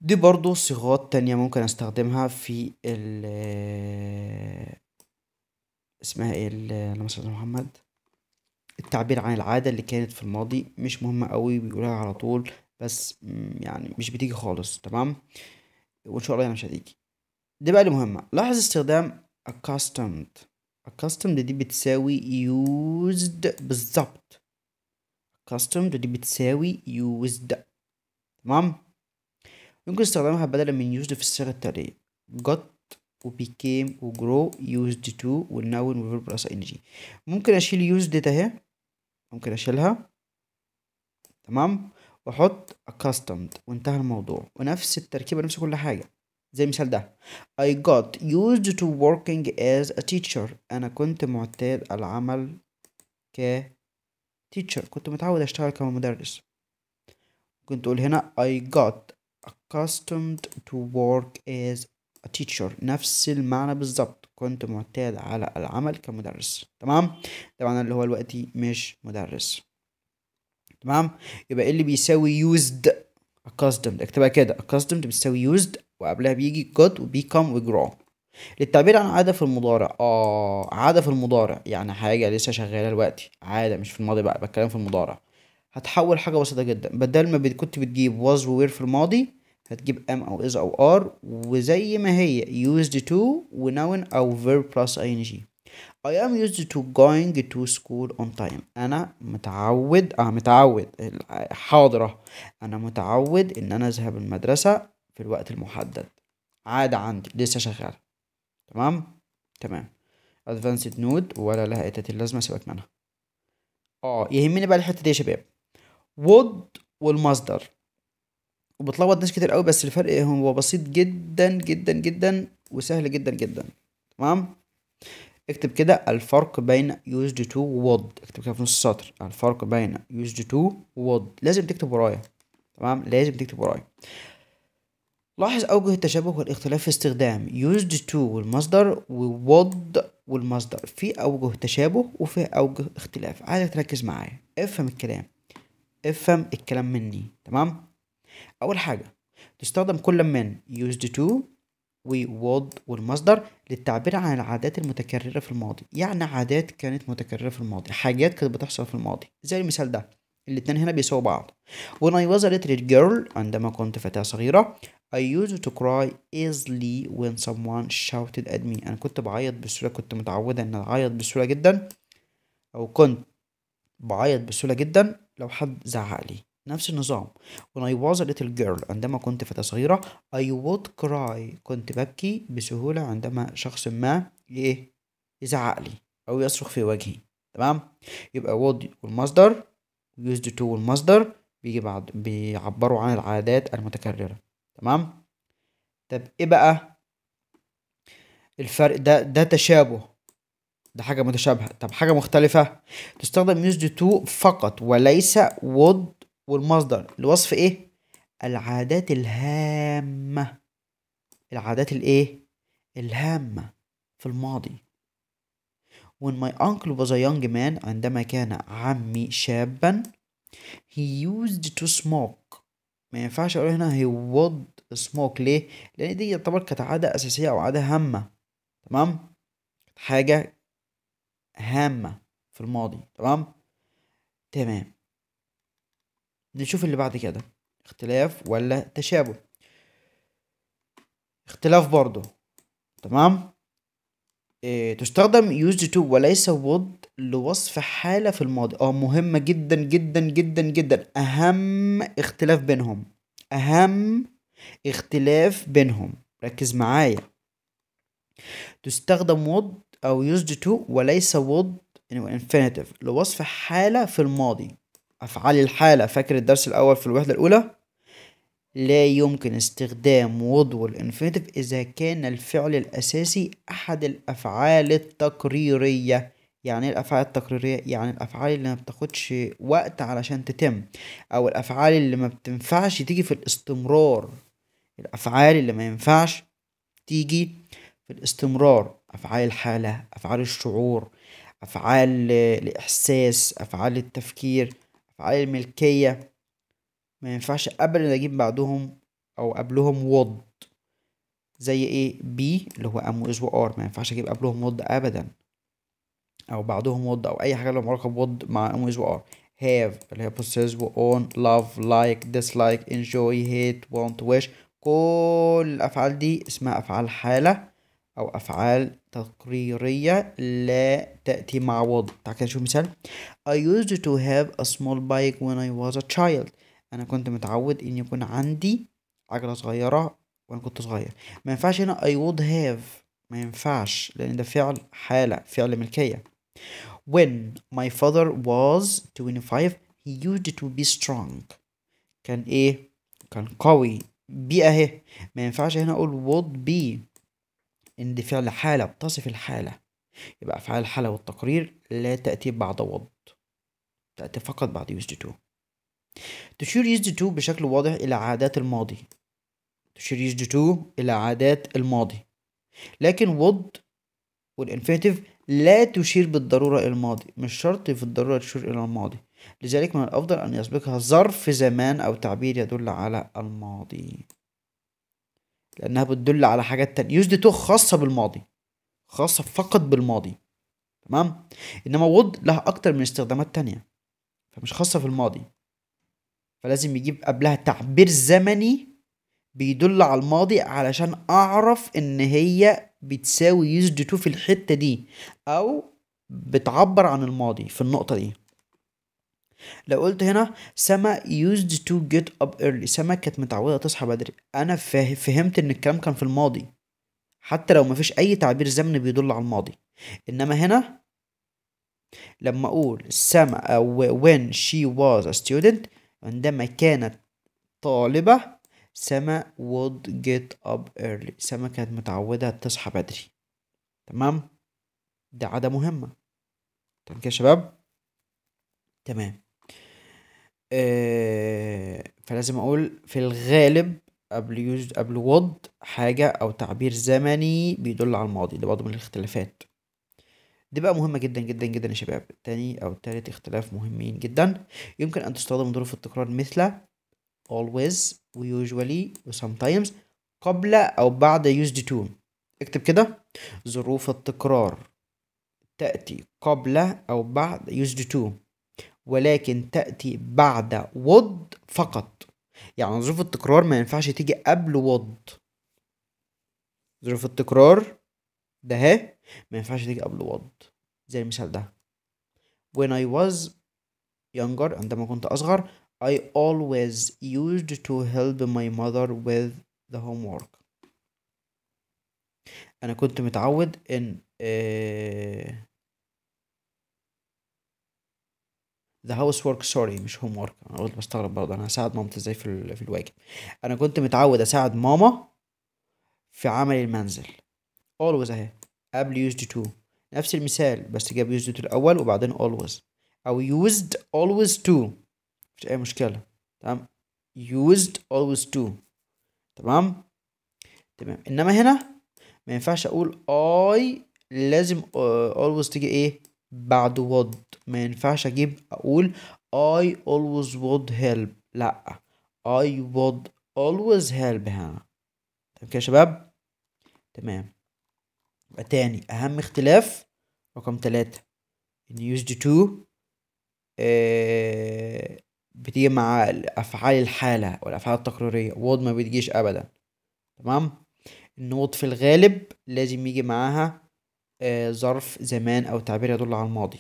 دي برضو صيغات تانية ممكن استخدمها في ال اسمها ايه اللهم صل على محمد التعبير عن العادة اللي كانت في الماضي مش مهمة قوي بيقولها على طول بس يعني مش بتيجي خالص تمام وان شاء الله يعني مش هتيجي دي بقى المهمة لاحظ استخدام accustomed accustomed دي بتساوي used بالظبط accustomed دي بتساوي used تمام يمكن استخدامها بدلا من used في الصيغة التالية got و became و grow used to والnoun و verb plus ing ممكن اشيل used ده اهي ممكن اشيلها تمام واحط accustomed وانتهى الموضوع ونفس التركيبه نفس كل حاجه زي المثال ده I got used to working as a teacher أنا كنت معتاد العمل ك teacher كنت متعود أشتغل كمدرس كنت أقول هنا I got accustomed to work as a teacher نفس المعنى بالظبط كنت معتاد على العمل كمدرس تمام ده معناه اللي هو الوقت مش مدرس تمام يبقى ايه اللي بيساوي used accustomed اكتبها كده accustomed بتساوي used وقبلها بيجي got وبيكم وgrow للتعبير عن عادة في المضارع اه عادة في المضارع يعني حاجة لسه شغالة دلوقتي عادة مش في الماضي بقى بتكلم في المضارع هتحول حاجة بسيطة جدا بدل ما كنت بتجيب was و were في الماضي هتجيب ام او از او ار وزي ما هي used to ونون او verb plus ing I am used to going to school on time أنا متعود آه متعود حاضرة أنا متعود إن أنا أذهب المدرسة في الوقت المحدد عادة عندي لسه شغالة تمام تمام advanced نود ولا لها أي اللازمة سيبك منها اه يهمني بقى الحتة دي يا شباب would والمصدر وبتلوط ناس كتير قوي بس الفرق هو بسيط جدا جدا جدا وسهل جدا جدا تمام اكتب كده الفرق بين used to would اكتب كده في نص السطر الفرق بين used to would لازم تكتب ورايا تمام لازم تكتب ورايا لاحظ أوجه التشابه والاختلاف في استخدام used to والمصدر would والمصدر في أوجه تشابه وفي أوجه اختلاف عايزك تركز معايا افهم الكلام افهم الكلام مني تمام اول حاجه تستخدم كل من used to و would والمصدر للتعبير عن العادات المتكررة في الماضي يعني عادات كانت متكررة في الماضي حاجات كانت بتحصل في الماضي زي المثال ده الاتنين هنا بيساووا بعض When I was a little girl عندما كنت فتاة صغيرة I used to cry easily when someone shouted at me أنا كنت بعيط بسهولة كنت متعودة إن أعيط بسهولة جدا أو كنت بعيط بسهولة جدا لو حد زعق لي نفس النظام when I was a little girl عندما كنت فتاة صغيرة I would cry كنت ببكي بسهولة عندما شخص ما إيه يزعق لي أو يصرخ في وجهي تمام يبقى would والمصدر used to والمصدر بيجي بعد بيعبروا عن العادات المتكررة تمام طب إيه بقى الفرق ده ده تشابه ده حاجة متشابهة طب حاجة مختلفة تستخدم used to فقط وليس would والمصدر لوصف ايه العادات الهامة العادات الايه الهامة في الماضي When my uncle was a young man عندما كان عمي شابا he used to smoke ما ينفعش اقول هنا he would smoke ليه لان دي يعتبر كانت عادة اساسية او عادة هامة تمام حاجة هامة في الماضي تمام تمام نشوف اللي بعد كده اختلاف ولا تشابه اختلاف برضه تمام اه تستخدم used to وليس would لوصف حالة في الماضي اه مهمة جدا جدا جدا جدا أهم اختلاف بينهم أهم اختلاف بينهم ركز معايا تستخدم would أو used to وليس would يعني infinitive لوصف حالة في الماضي أفعال الحالة فاكر الدرس الأول في الوحدة الأولى لا يمكن استخدام وضو الانفينيتيف إذا كان الفعل الأساسي أحد الأفعال التقريرية يعني ايه الافعال التقريريه يعني الافعال اللي ما بتاخدش وقت علشان تتم او الافعال اللي ما بتنفعش تيجي في الاستمرار الافعال اللي ما ينفعش تيجي في الاستمرار افعال الحاله افعال الشعور افعال الاحساس افعال التفكير على الملكية ما ينفعش ابدا اجيب بعدهم او قبلهم وض زي ايه بي اللي هو ام واز وار ما ينفعش اجيب قبلهم وض ابدا او بعدهم وض او اي حاجه لها علاقه بوض مع ام واز وار have اللي هي possess و own love like dislike enjoy hate want wish كل الافعال دي اسمها افعال حاله أو أفعال تقريرية لا تأتي مع وضع تعال كده نشوف مثال I used to have a small bike when I was a child أنا كنت متعود إن يكون عندي عجلة صغيرة وأنا كنت صغير ما ينفعش هنا I would have ما ينفعش لأن ده فعل حالة فعل ملكية When my father was 25 he used to be strong كان إيه؟ كان قوي بي أهي ما ينفعش هنا أقول would be إن دي فعل حالة بتصف الحالة يبقى أفعال الحالة والتقرير لا تأتي بعد وض تأتي فقط بعد used to تشير used to بشكل واضح إلى عادات الماضي تشير used to إلى عادات الماضي لكن would والانفينيتيف لا تشير بالضرورة إلى الماضي مش شرط في الضرورة تشير إلى الماضي لذلك من الأفضل أن يسبقها ظرف زمان أو تعبير يدل على الماضي لأنها بتدل على حاجات تانية يوز تو خاصة بالماضي خاصة فقط بالماضي تمام إنما وود لها أكتر من استخدامات تانية فمش خاصة في الماضي فلازم يجيب قبلها تعبير زمني بيدل على الماضي علشان أعرف إن هي بتساوي يوز تو في الحتة دي أو بتعبر عن الماضي في النقطة دي لو قلت هنا سما used to get up early سما كانت متعودة تصحى بدري أنا فهمت إن الكلام كان في الماضي حتى لو مفيش أي تعبير زمني بيدل على الماضي إنما هنا لما أقول سما when she was a student عندما كانت طالبة سما would get up early سما كانت متعودة تصحى بدري تمام ده عادة مهمة تمام كده يا شباب تمام آه، فلازم اقول في الغالب قبل يوز قبل وض حاجة أو تعبير زمني بيدل على الماضي ده برضه من الاختلافات دي بقى مهمة جدا جدا جدا يا شباب تاني أو تالت اختلاف مهمين جدا يمكن أن تستخدم ظروف التكرار مثل always و usually و sometimes قبل أو بعد used to اكتب كده ظروف التكرار تأتي قبل أو بعد used to ولكن تأتي بعد وض فقط يعني ظروف التكرار ما ينفعش تيجي قبل وض ظروف التكرار ده ها ما ينفعش تيجي قبل وض زي المثال ده when I was younger عندما كنت أصغر I always used to help my mother with the homework أنا كنت متعود إن آه، ذا هاوس ورك سوري مش هوم ورك انا قلت بستغرب برضه انا هساعد مامتي ازاي في ال... في الواجب انا كنت متعود اساعد ماما في عمل المنزل always اهي قبل يوزد تو نفس المثال بس جاب يوزد تو الاول وبعدين always او يوزد always تو مش اي مشكله تمام يوزد always تو تمام تمام انما هنا ما ينفعش اقول اي لازم آه، always تيجي ايه بعد would ما ينفعش اجيب اقول I always would help لا I would always help هنا تمام كده يا شباب تمام يبقى تاني اهم اختلاف رقم تلاتة ان used to آه، بتيجي مع افعال الحالة والافعال التقريرية would ما بتجيش ابدا تمام النوت في الغالب لازم يجي معاها آه، ظرف زمان أو تعبير يدل على الماضي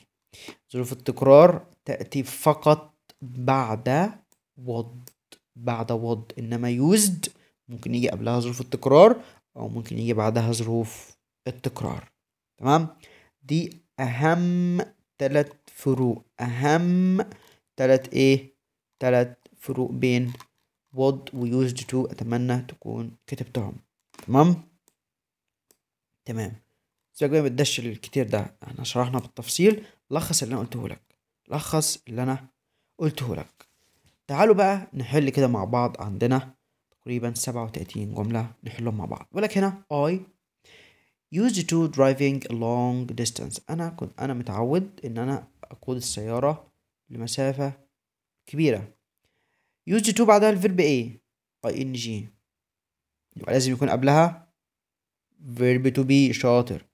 ظروف التكرار تأتي فقط بعد وض بعد وض إنما يوزد ممكن يجي قبلها ظروف التكرار أو ممكن يجي بعدها ظروف التكرار تمام دي أهم تلات فروق أهم تلات إيه تلات فروق بين ود ويوزد تو أتمنى تكون كتبتهم تمام تمام سيبك بتدش الكتير ده احنا شرحنا بالتفصيل لخص اللي انا قلته لك لخص اللي انا قلته لك تعالوا بقى نحل كده مع بعض عندنا تقريبا 37 جملة نحلهم مع بعض ولك هنا I used to driving a long distance أنا كنت أنا متعود إن أنا أقود السيارة لمسافة كبيرة used to بعدها الفيرب إيه ing يبقى لازم يكون قبلها فيرب to be شاطر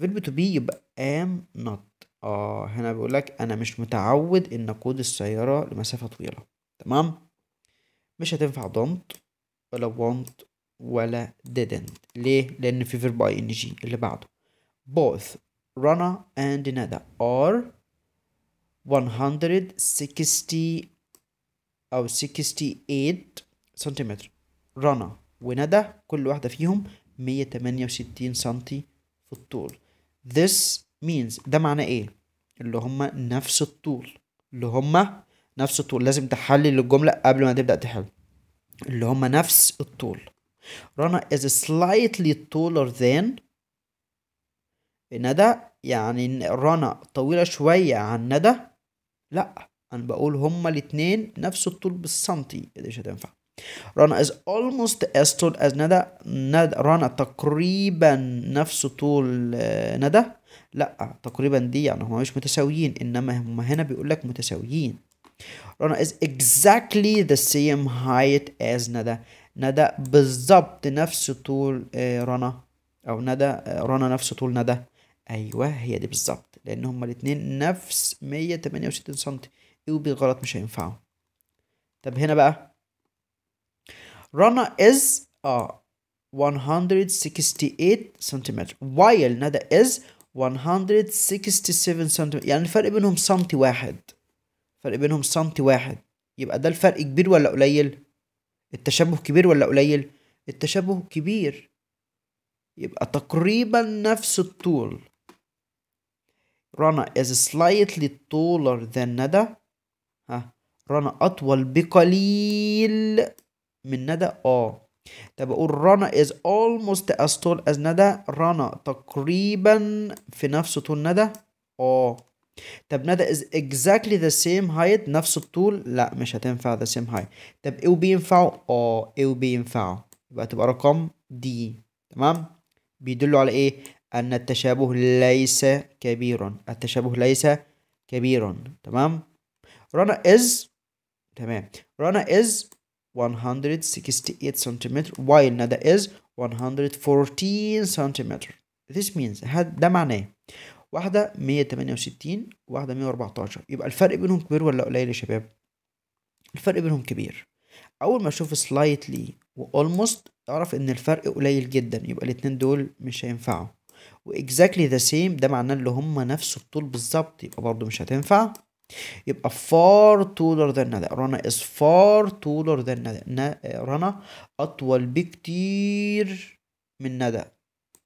verb to be يبقى am not اه هنا بيقول لك انا مش متعود ان اقود السياره لمسافه طويله تمام مش هتنفع don't ولا want ولا didn't ليه لان في verb ing اللي بعده both رنا and ندى are 160 أو 68 سنتيمتر رنا وندى كل واحدة فيهم 168 سنتي في الطول this means ده معناه ايه اللي هما نفس الطول اللي هما نفس الطول لازم تحلل الجملة قبل ما تبدأ تحل اللي هما نفس الطول رنا is slightly taller than ندى يعني رنا طويلة شوية عن ندى لأ أنا بقول هما الاتنين نفس الطول بالسنتي مش هتنفع رانا is almost as tall as ندى ندى رانا تقريبا نفس طول ندى لا تقريبا دي يعني هما مش متساويين انما هما هنا بيقول لك متساويين رانا is exactly the same height as ندى ندى بالظبط نفس طول رنا eh, او ندى رنا eh, نفس طول ندى ايوه هي دي بالظبط لان هما الاثنين نفس 168 سم ايه وبالغلط مش هينفعوا طب هنا بقى رنا از اه 168 سنتيمتر while ندى از 167 سنتيمتر يعني الفرق بينهم سنتي واحد فرق بينهم سنتي واحد يبقى ده الفرق كبير ولا قليل التشابه كبير ولا قليل التشابه كبير يبقى تقريبا نفس الطول رنا از سلايتلي تولر ذان ندى ها رنا أطول بقليل من ندى اه طب اقول رنا is almost as tall as ندى رنا تقريبا في نفس طول ندى اه طب ندى is exactly the same height نفس الطول لا مش هتنفع the same height طب ايه وبينفعه اه ايه وبينفعه يبقى تبقى رقم دي تمام بيدلوا على ايه ان التشابه ليس كبيرا التشابه ليس كبيرا تمام رنا is تمام رنا is 168 centimeter while ندى is 114 centimeter this means ده معناه واحدة 168 وواحدة 114 يبقى الفرق بينهم كبير ولا قليل يا شباب الفرق بينهم كبير أول ما أشوف slightly و almost أعرف إن الفرق قليل جدا يبقى الاتنين دول مش هينفعوا و exactly the same ده معناه اللي هما نفس الطول بالظبط يبقى برضه مش هتنفع يبقى far taller than Nada رنا is far taller than Nada رنا أطول بكتير من ندى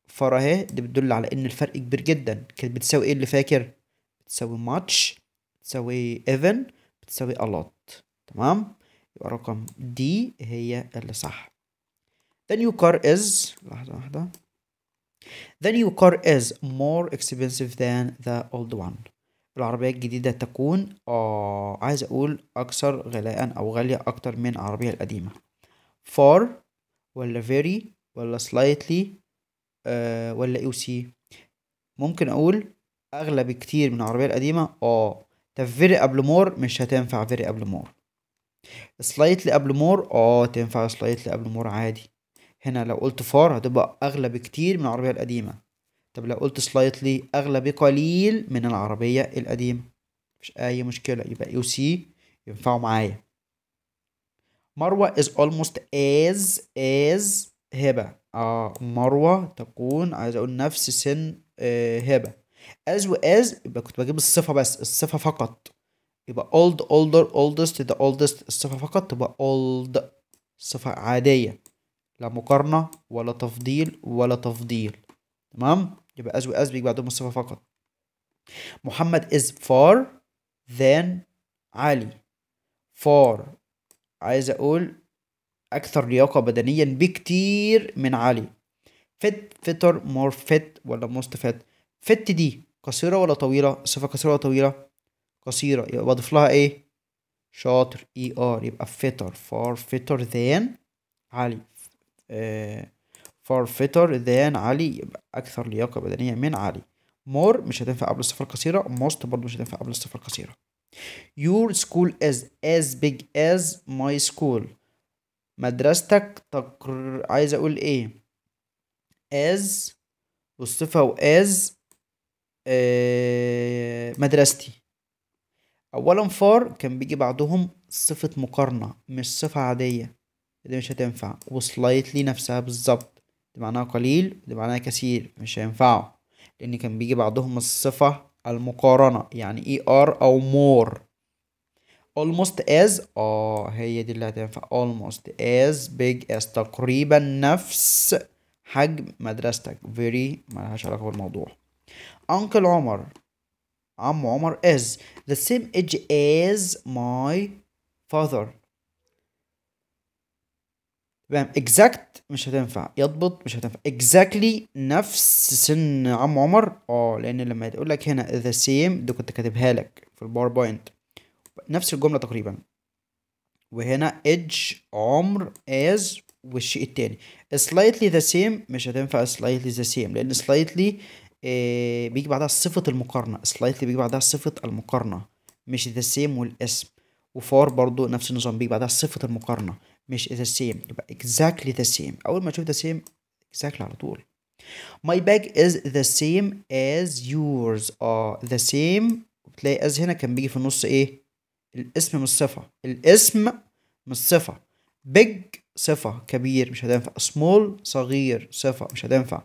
فراهي دي بتدل على إن الفرق كبير جدا كانت بتساوي إيه اللي فاكر بتساوي ماتش بتساوي ايفن بتساوي الوت تمام يبقى رقم دي هي اللي صح The new car is لحظة واحدة The new car is more expensive than the old one العربية الجديدة تكون آه عايز أقول أكثر غلاء أو غالية أكتر من العربية القديمة far ولا very ولا slightly آه ولا اي سي ممكن أقول أغلى بكتير من العربية القديمة اه طب very قبل more مش هتنفع very قبل more slightly قبل more اه تنفع slightly قبل more عادي هنا لو قلت فار هتبقى أغلى بكتير من العربية القديمة طب لو قلت سلايتلي أغلى بقليل من العربية القديمة مفيش أي مشكلة يبقى يو سي ينفعوا معايا مروة is almost as as هبة اه مروة تكون عايز أقول نفس سن آه هبة as و as يبقى كنت بجيب الصفة بس الصفة فقط يبقى old older oldest the oldest الصفة فقط تبقى old صفة عادية لا مقارنة ولا تفضيل ولا تفضيل تمام يبقى as و as بيجي بعدهم الصفة فقط محمد is far than علي far عايز أقول أكثر لياقة بدنيا بكتير من علي fit fitter more fit ولا most fit fit دي قصيرة ولا طويلة الصفة قصيرة ولا طويلة قصيرة يبقى بضيف لها ايه شاطر اي e ار يبقى fitter far fitter than علي آه far fitter than علي يبقى أكثر لياقة بدنية من علي more مش هتنفع قبل الصفة القصيرة most برضه مش هتنفع قبل الصفة القصيرة your school is as big as my school مدرستك تقر عايز أقول إيه as والصفة as آه مدرستي اولا فار كان بيجي بعدهم صفة مقارنة مش صفة عادية دي مش هتنفع وسلايتلي نفسها بالظبط دي معناها قليل ودي معناها كثير مش هينفعوا لأن كان بيجي بعدهم الصفة المقارنة يعني اي ار أو more almost as اه هي دي اللي هتنفع almost as big as تقريبا نفس حجم مدرستك very ملهاش علاقة بالموضوع أنكل عمر عم عمر is the same age as my father فاهم اكزاكت مش هتنفع يضبط مش هتنفع اكزاكتلي نفس سن عم عمر اه لان لما تقول لك هنا ذا سيم دي كنت كاتبها لك في الباوربوينت نفس الجمله تقريبا وهنا ايدج عمر از والشيء التاني سلايتلي ذا سيم مش هتنفع سلايتلي ذا سيم لان سلايتلي إيه بيجي بعدها صفه المقارنه سلايتلي بيجي بعدها صفه المقارنه مش ذا سيم والاسم وفار برضو نفس النظام بيجي بعدها صفه المقارنه مش the same يبقى exactly the same أول ما تشوف the same exactly على طول My bag is the same as yours اه the same وبتلاقي as هنا كان بيجي في النص ايه الاسم مش صفة الاسم مش صفة big صفة كبير مش هتنفع small صغير صفة مش هتنفع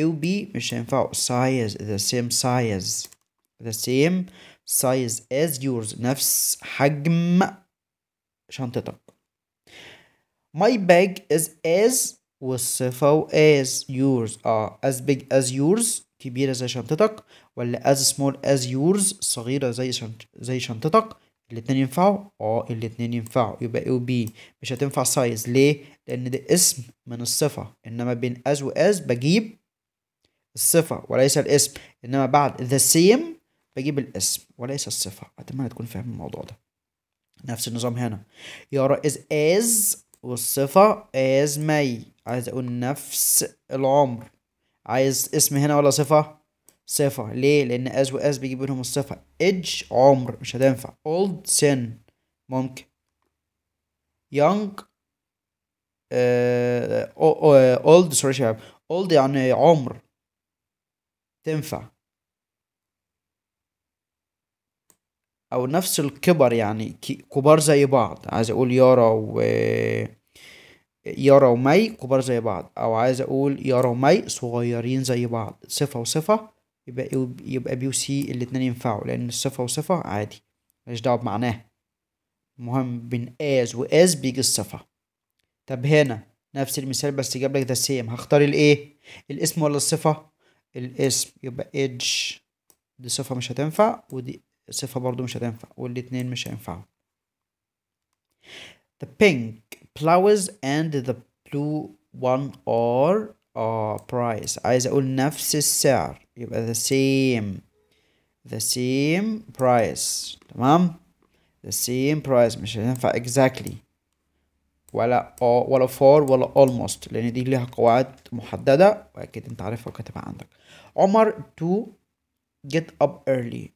A و B مش هينفعوا size the same size the same size as yours نفس حجم شنطتك My bag is as والصفة و as yours اه as big as yours كبيرة زي شنطتك ولا as small as yours صغيرة زي شنط زي شنطتك الاتنين ينفعوا؟ اه الاتنين ينفعوا يبقى A و B مش هتنفع size ليه؟ لأن ده اسم من الصفة إنما بين as و as بجيب الصفة وليس الاسم إنما بعد the same بجيب الاسم وليس الصفة أتمنى تكون فاهم الموضوع ده نفس النظام هنا يارا is as والصفة as may عايز أقول نفس العمر عايز اسم هنا ولا صفة صفة ليه لأن as و as بيجيب لهم الصفة age عمر مش هتنفع old سن ممكن young آه، آه، آه، old sorry شباب old يعني عمر تنفع او نفس الكبر يعني كبار زي بعض عايز اقول يارا و يارا ومي كبار زي بعض او عايز اقول يارا ومي صغيرين زي بعض صفة وصفة يبقى إيه، يبقى بي وسي الاتنين ينفعوا لان الصفة وصفة عادي ماليش دعوة بمعناها المهم بين از واز بيجي الصفة طب هنا نفس المثال بس جاب لك ذا سيم هختار الايه الاسم ولا الصفة الاسم يبقى age دي صفة مش هتنفع ودي الصفة برضو مش هتنفع والاتنين مش هينفعوا The pink flowers and the blue one are a price عايز أقول نفس السعر يبقى the same the same price تمام the same price مش هينفع exactly ولا ولا for ولا almost لأن دي ليها قواعد محددة وأكيد أنت عارفها وكاتبها عندك عمر to get up early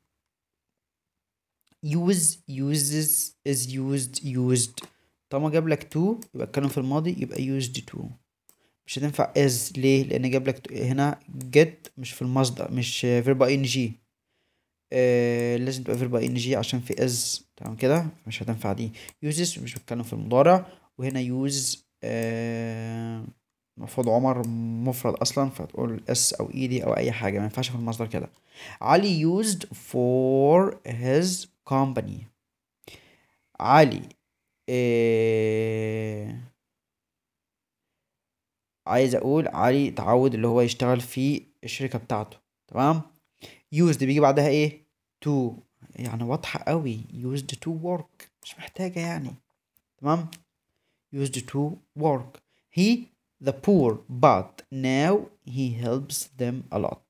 يوز يوزز از يوزد يوزد طالما جاب لك تو يبقى اتكلم في الماضي يبقى يوزد تو مش هتنفع از ليه لان جاب لك هنا جت مش في المصدر مش فيربا ان جي لازم تبقى فيربا ان جي عشان في از تمام كده مش هتنفع دي يوزز مش بتكلم في المضارع وهنا يوز المفروض آه، عمر مفرد اصلا فتقول اس او ايدي e او اي حاجه ما ينفعش في المصدر كده علي used for his company علي إيه عايز اقول علي تعود اللي هو يشتغل في الشركه بتاعته تمام يوزد بيجي بعدها ايه تو يعني واضحه قوي يوزد تو ورك مش محتاجه يعني تمام used to work he the poor but now he helps them a lot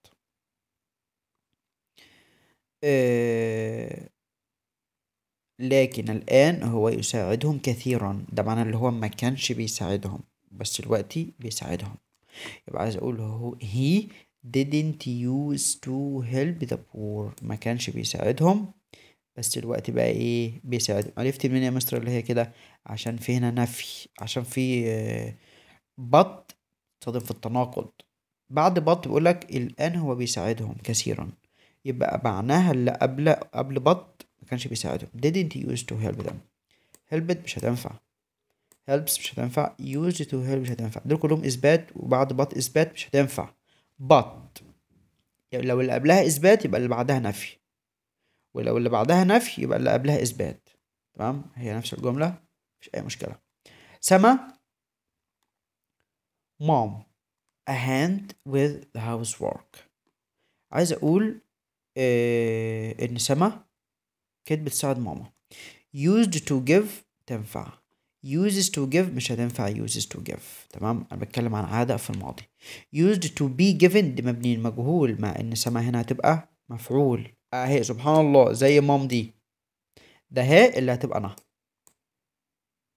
آه، لكن الآن هو يساعدهم كثيرا ده معنى اللي هو ما كانش بيساعدهم بس دلوقتي بيساعدهم يبقى عايز أقول هو he didn't use to help the poor ما كانش بيساعدهم بس الوقت بقى ايه بيساعد عرفت منين يا مستر اللي هي كده عشان في هنا نفي عشان في آه، بط تصادم في التناقض بعد بط بيقولك الان هو بيساعدهم كثيرا يبقى معناها اللي قبل قبل بط ما كانش بيساعدهم didn't use to help them helped مش هتنفع helps مش هتنفع used to help مش هتنفع دول كلهم إثبات وبعد but إثبات مش هتنفع but يعني لو اللي قبلها إثبات يبقى اللي بعدها نفي ولو اللي بعدها نفي يبقى اللي قبلها إثبات تمام هي نفس الجملة مفيش أي مشكلة سما mom a hand with the housework عايز أقول إيه إن سما كانت بتساعد ماما used to give تنفع uses to give مش هتنفع uses to give تمام انا بتكلم عن عادة في الماضي used to be given دي مبني المجهول مع ان سما هنا هتبقى مفعول اهي آه، سبحان الله زي مام دي ده هي اللي هتبقى انا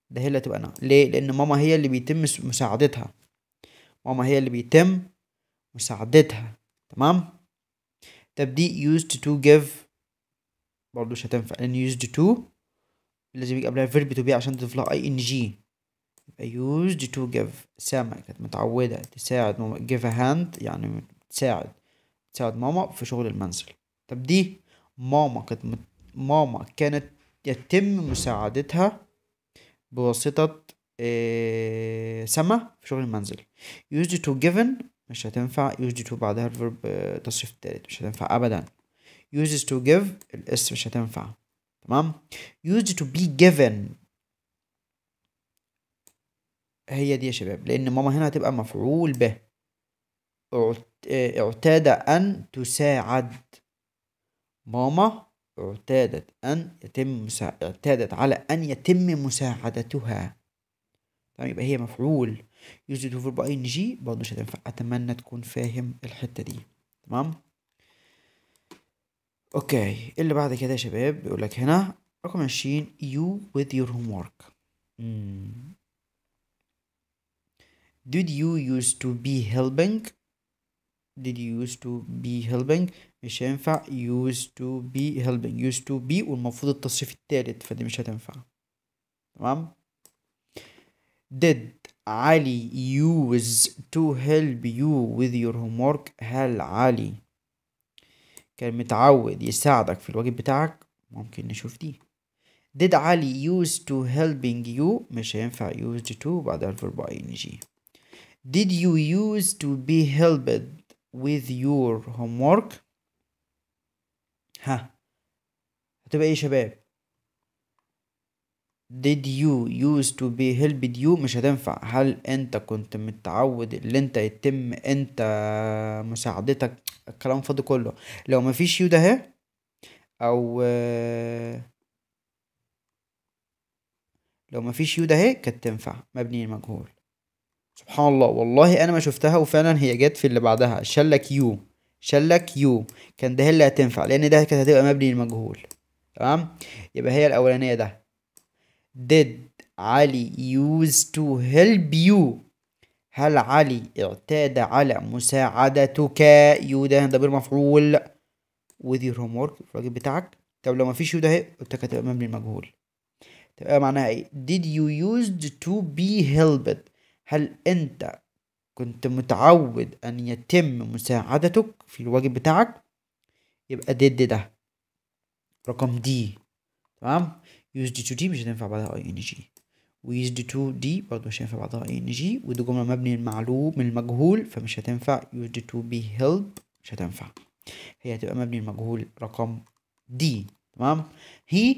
ده هي اللي هتبقى انا ليه لان ماما هي اللي بيتم مساعدتها ماما هي اللي بيتم مساعدتها تمام طب دي used to give برضو مش هتنفع لان used to لازم يجي قبلها verb to be عشان تضيف لها ing يبقى used to give سامة كانت متعودة تساعد ماما give a hand يعني تساعد تساعد ماما في شغل المنزل طب دي ماما كانت مت... ماما كانت يتم مساعدتها بواسطة آه، سما في شغل المنزل used to given مش هتنفع used to بعدها الفيرب آه، تصريف التالت مش هتنفع أبدا uses to give الاس مش هتنفع تمام used to be given هي دي يا شباب لان ماما هنا هتبقى مفعول به آه، اعتاد ان تساعد ماما اعتادت أن يتم مسا... اعتادت على أن يتم مساعدتها تمام يبقى هي مفعول يوجد فيرب ان جي برضه مش هتنفع أتمنى تكون فاهم الحتة دي تمام اوكي اللي بعد كده يا شباب بيقول لك هنا رقم 20 you with your homework ورك did you used to be helping did you used to be helping مش هينفع used to be helping used to be والمفروض التصريف التالت فدي مش هتنفع تمام did علي use to help you with your homework هل علي كان متعود يساعدك في الواجب بتاعك ممكن نشوف دي did علي used to helping you مش هينفع used to بعدها الفيرب ing did you used to be helped with your homework ها هتبقى ايه يا شباب did you used to be helped you مش هتنفع هل انت كنت متعود اللي انت يتم انت مساعدتك الكلام فاضي كله لو مفيش يو ده اهي او لو مفيش يو ده اهي كانت تنفع مبني المجهول سبحان الله والله انا ما شفتها وفعلا هي جت في اللي بعدها شلك يو شلك يو كان ده اللي هتنفع لان ده كانت هتبقى مبني المجهول تمام يبقى هي الاولانيه ده did علي use to help you هل علي اعتاد على مساعدتك ده ضمير مفعول with your homework الواجب بتاعك طب لو مفيش ده اهي قلت لك هتبقى مبني المجهول تبقى معناها ايه did you used to be helped هل انت كنت متعود ان يتم مساعدتك في الواجب بتاعك يبقى did ده رقم دي تمام used to دي مش هتنفع بعدها ing ويزد تو دي برضه مش هينفع بعضها إيه، ان جي ودي جملة مبني المعلوم من المجهول فمش هتنفع دي تو بي هيلب مش هتنفع هي هتبقى مبني المجهول رقم دي تمام he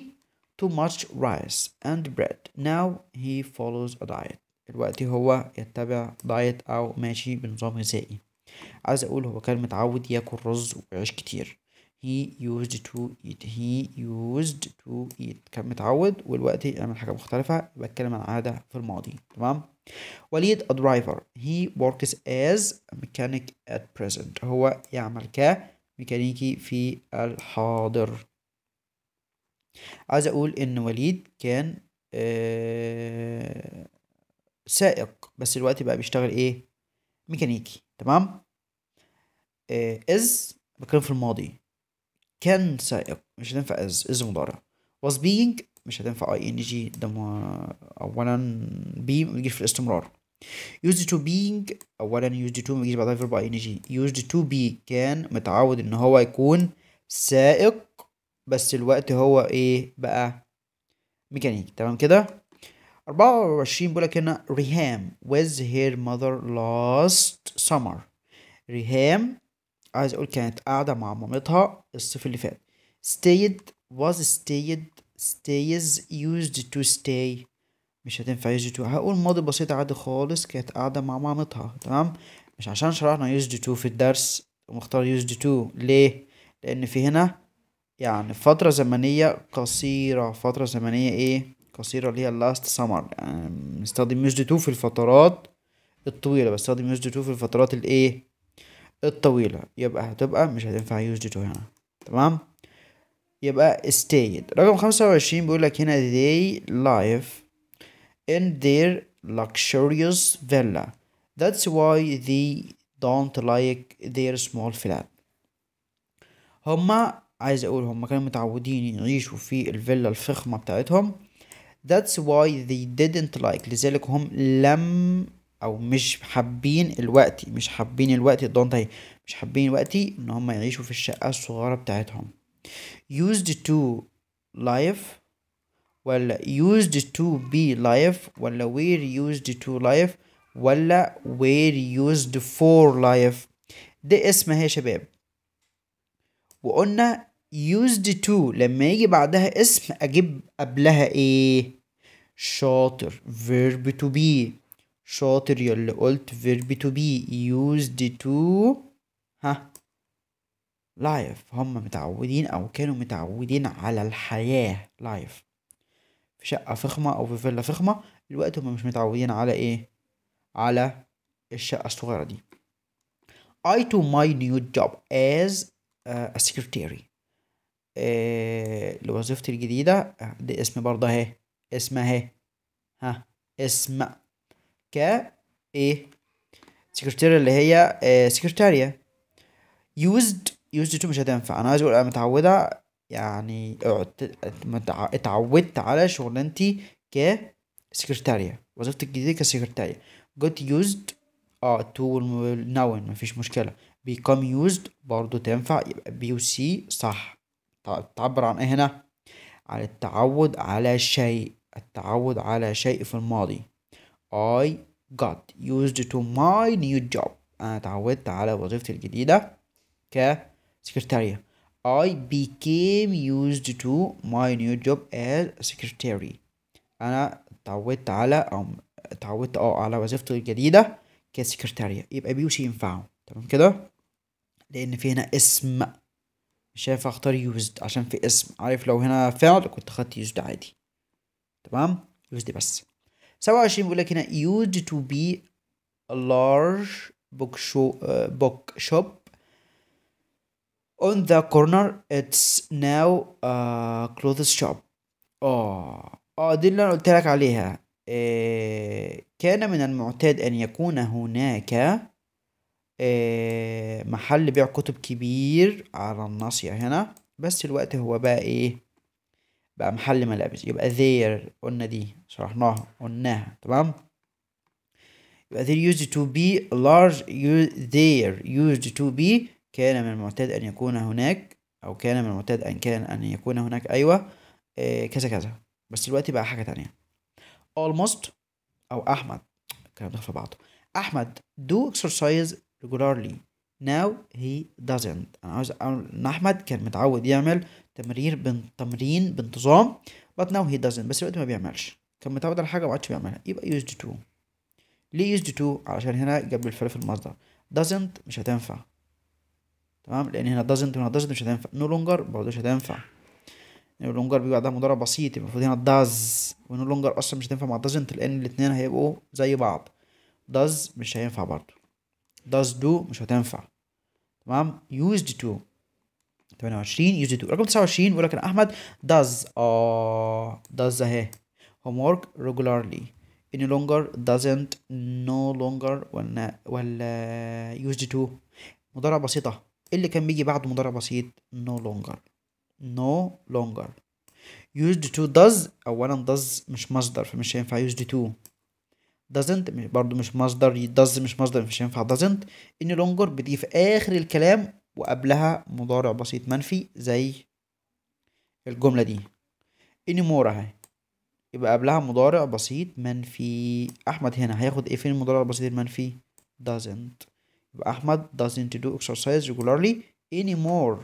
too much rice and bread now he follows a diet الوقت هو يتبع دايت او ماشي بنظام غذائي عايز اقول هو كان متعود ياكل رز وعيش كتير he used to eat he used to eat كان متعود والوقت يعمل حاجة مختلفة بتكلم عن عادة في الماضي تمام وليد a driver he works as a mechanic at present هو يعمل كميكانيكي في الحاضر عايز اقول ان وليد كان آه سائق بس دلوقتي بقى بيشتغل ايه ميكانيكي تمام آه از بتكلم في الماضي كان سائق مش هتنفع از از مضارع was being مش هتنفع اي آه، يعني ان جي ده آه، اولا بي ما بيجيش في الاستمرار used to being اولا used to ما بيجيش بعدها فيرب اي ان جي used to be كان متعود ان هو يكون سائق بس الوقت هو ايه بقى ميكانيكي تمام كده 24 بيقول لك هنا ريهام with her mother last summer ريهام عايز اقول كانت قاعده مع مامتها الصيف اللي فات stayed was stayed stays used to stay مش هتنفع used to هقول ماضي بسيط عادي خالص كانت قاعده مع مامتها تمام مش عشان شرحنا used to في الدرس ومختار used to ليه لان في هنا يعني فتره زمنيه قصيره فتره زمنيه ايه قصيره اللي هي last summer يعني بنستخدم used to في الفترات الطويله بستخدم used to في الفترات الايه الطويلة يبقى هتبقى مش هتنفع دي تو هنا تمام يبقى stayed رقم خمسة وعشرين بيقولك هنا they live in their luxurious villa that's why they don't like their small flat هما عايز اقول هما كانوا متعودين يعيشوا في الفيلا الفخمة بتاعتهم that's why they didn't like لذلك هم لم او مش حابين الوقت مش حابين الوقت don't اهي مش حابين وقتي ان هم يعيشوا في الشقه الصغيره بتاعتهم used to life ولا used to be life ولا were used to life ولا were used for life ده اسم يا شباب وقلنا used to لما يجي بعدها اسم اجيب قبلها ايه شاطر verb to be شاطر يلي قلت verb to be used to ها life هم متعودين أو كانوا متعودين على الحياة life في شقة فخمة أو في فيلا فخمة الوقت هم مش متعودين على إيه على الشقة الصغيرة دي I to my new job as a secretary آه، لوظيفتي الجديدة آه، دي اسم برضه اهي اسم اهي ها اسم ك ايه سكرتيرة اللي هي سكرتيريا سكرتارية يوزد used مش هتنفع انا عايز اقول انا متعودة يعني اتعودت على شغلانتي ك سكرتيريا وظيفتي الجديدة كسكرتارية got used اه تو noun مفيش مشكلة become used برضو تنفع يبقى بي سي صح تعبر عن ايه هنا على التعود على شيء التعود على شيء في الماضي I got used to my new job أنا اتعودت على وظيفتي الجديدة كسكرتارية I became used to my new job as secretary أنا اتعودت على أو اتعودت اه على وظيفتي الجديدة كسكرتارية يبقى بي وسي ينفعوا تمام كده لأن في هنا اسم مش اختار used عشان في اسم عارف لو هنا فعل كنت خدت used عادي تمام used بس 27 بيقول لك هنا used to be a large book, show, uh, book shop on the corner it's now a clothes shop اه اه دي اللي انا قلت لك عليها إيه كان من المعتاد ان يكون هناك آه، محل بيع كتب كبير على الناصية هنا بس الوقت هو بقى ايه بقى محل ملابس يبقى there قلنا دي شرحناها قلناها تمام يبقى there used to be large there used to be كان من المعتاد أن يكون هناك أو كان من المعتاد أن كان أن يكون هناك أيوة آه، كذا كذا بس دلوقتي بقى حاجة تانية almost أو أحمد الكلام ده في بعضه أحمد do exercise regularly now he doesn't انا عاوز اقول ان احمد كان متعود يعمل تمرير بن... تمرين بانتظام but now he doesn't بس الوقت ما بيعملش كان متعود على حاجه ما عادش بيعملها يبقى used to ليه used to علشان هنا جاب الفعل في المصدر doesn't مش هتنفع تمام لان هنا doesn't وهنا doesn't مش هتنفع no longer برضه مش هتنفع no longer بيبقى ده مضارع بسيط المفروض هنا does و no longer اصلا مش هتنفع مع doesn't لان الاتنين هيبقوا زي بعض does مش هينفع برضه does do مش هتنفع تمام used to 28 used to رقم 29 يقول لك انا احمد does اه does اهي homework regularly any longer doesn't no longer ولا ولا used to مضارع بسيطة اللي كان بيجي بعده مضارع بسيط no longer no longer used to does اولا does مش مصدر فمش هينفع used to doesn't برضو مش مصدر does مش مصدر مش ينفع doesn't any longer بتيجي في اخر الكلام وقبلها مضارع بسيط منفي زي الجملة دي اني مور اهي يبقى قبلها مضارع بسيط منفي احمد هنا هياخد ايه فين المضارع البسيط المنفي doesn't يبقى احمد doesn't do exercise regularly anymore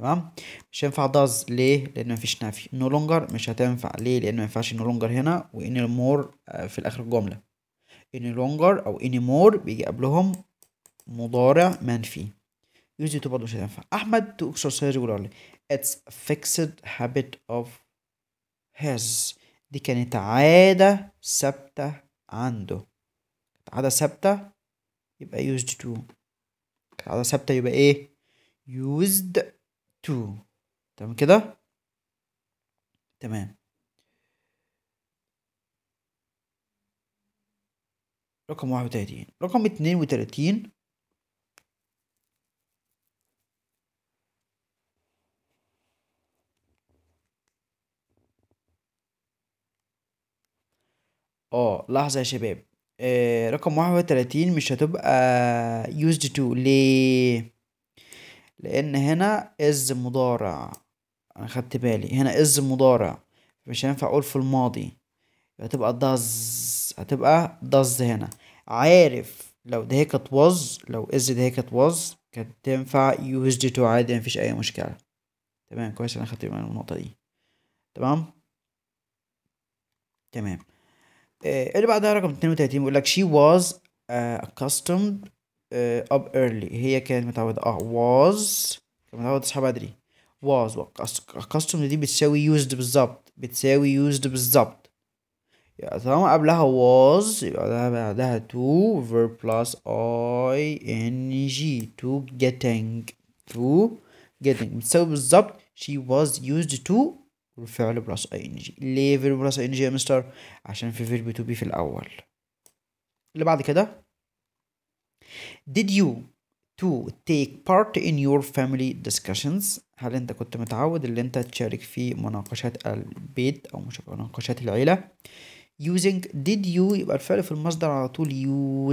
تمام مش هينفع داز ليه لان مفيش نفي نو لونجر مش هتنفع ليه لان ما ينفعش نو لونجر هنا وان آه، مور في الاخر الجمله ان لونجر او ان مور بيجي قبلهم مضارع منفي يوز تو برضه مش هتنفع احمد تو اكسرسايز ريجولارلي اتس فيكسد هابيت اوف هاز دي كانت عاده ثابته عنده عاده ثابته يبقى used to عاده ثابته يبقى ايه used تو تمام كده تمام رقم واحد وتلاتين رقم اتنين وتلاتين اه لحظة يا شباب آه رقم واحد وتلاتين مش هتبقى used to ليه لان هنا از مضارع انا خدت بالي هنا از مضارع مش هينفع اقول في الماضي هتبقى داز هتبقى داز هنا عارف لو ده هي كانت لو از ده هي كانت كانت تنفع يوزد تو عادي مفيش اي مشكله تمام كويس انا خدت بالي من النقطه دي تمام تمام إيه اللي بعدها رقم 32 بيقول لك she was آه، accustomed اب آه، ايرلي هي كانت متعودة اه was كانت متعودة تصحى بدري was accustomed دي بتساوي used بالظبط بتساوي used بالظبط يبقى طالما قبلها was يبقى ده بعدها to verb plus ing to getting to getting بتساوي بالظبط she was used to فعل بلس اي ان جي ليه فيرب بلس اي ان جي يا مستر عشان في فيرب تو بي في الاول اللي بعد كده Did you to take part in your family discussions هل انت كنت متعود اللي انت تشارك في مناقشات البيت او مناقشات العيلة using did you يبقى الفعل في المصدر على طول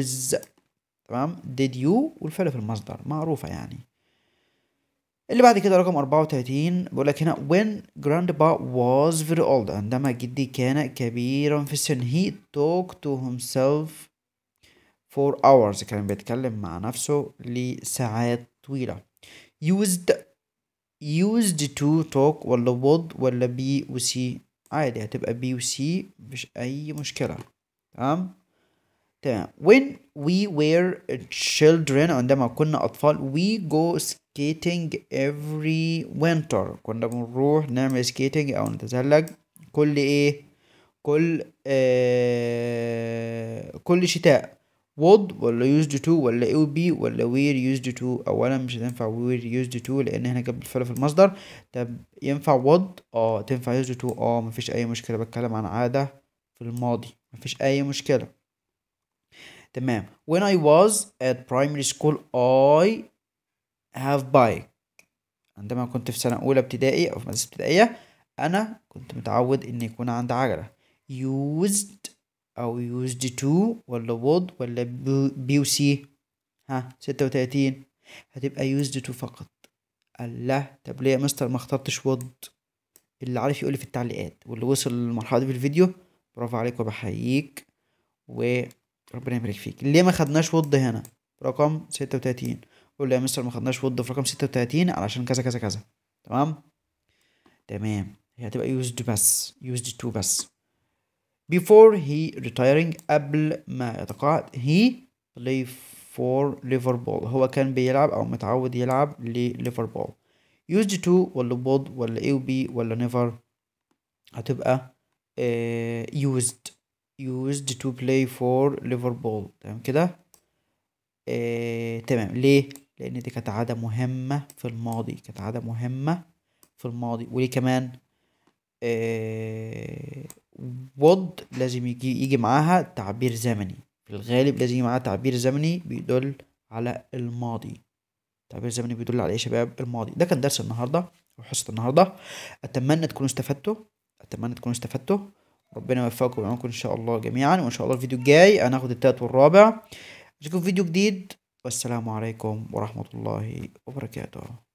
use تمام did you والفعل في المصدر معروفة يعني اللي بعد كده رقم 34 بيقول لك هنا when grandpa was very old عندما جدي كان كبيرا في السن he talked to himself for hours كان بيتكلم مع نفسه لساعات طويلة used used to talk ولا would ولا be و c عادي هتبقى be و c مش أي مشكلة تمام تمام when we were children عندما كنا أطفال we go skating every winter كنا بنروح نعمل skating أو نتزلج كل إيه كل آه كل شتاء would ولا used to ولا would be ولا were used to اولا مش هتنفع were used to لان هنا جاب الفعل في المصدر طب ينفع would اه تنفع used to اه مفيش اي مشكله بتكلم عن عاده في الماضي مفيش اي مشكله تمام when I was at primary school I have bike عندما كنت في سنة أولى ابتدائي أو في مدرسة ابتدائية أنا كنت متعود إن يكون عندي عجلة used او used to ولا would ولا بي وسي ها ستة وتلاتين هتبقى used to فقط الله طب ليه يا مستر ما اخترتش would اللي عارف يقولي في التعليقات واللي وصل للمرحلة دي في الفيديو برافو عليك وبحييك وربنا يبارك فيك ليه ما خدناش would هنا رقم ستة وتلاتين قول لي يا مستر ما خدناش would في رقم ستة وتلاتين علشان كذا كذا كذا تمام تمام هي هتبقى used بس used to بس before he retiring قبل ما يتقاعد he play for Liverpool هو كان بيلعب أو متعود يلعب لليفربول used to ولا بود ولا اي B ولا never هتبقى uh, used used to play for Liverpool تمام كده آه، تمام ليه لان دي كانت عاده مهمه في الماضي كانت عاده مهمه في الماضي وليه كمان آه وود لازم يجي يجي معاها تعبير زمني في الغالب لازم يجي معاها تعبير زمني بيدل على الماضي تعبير زمني بيدل على ايه يا شباب الماضي ده كان درس النهارده او حصه النهارده اتمنى تكونوا استفدتوا اتمنى تكونوا استفدتوا ربنا يوفقكم ويعينكم ان شاء الله جميعا وان شاء الله الفيديو الجاي هناخد التالت والرابع اشوفكم في فيديو جديد والسلام عليكم ورحمه الله وبركاته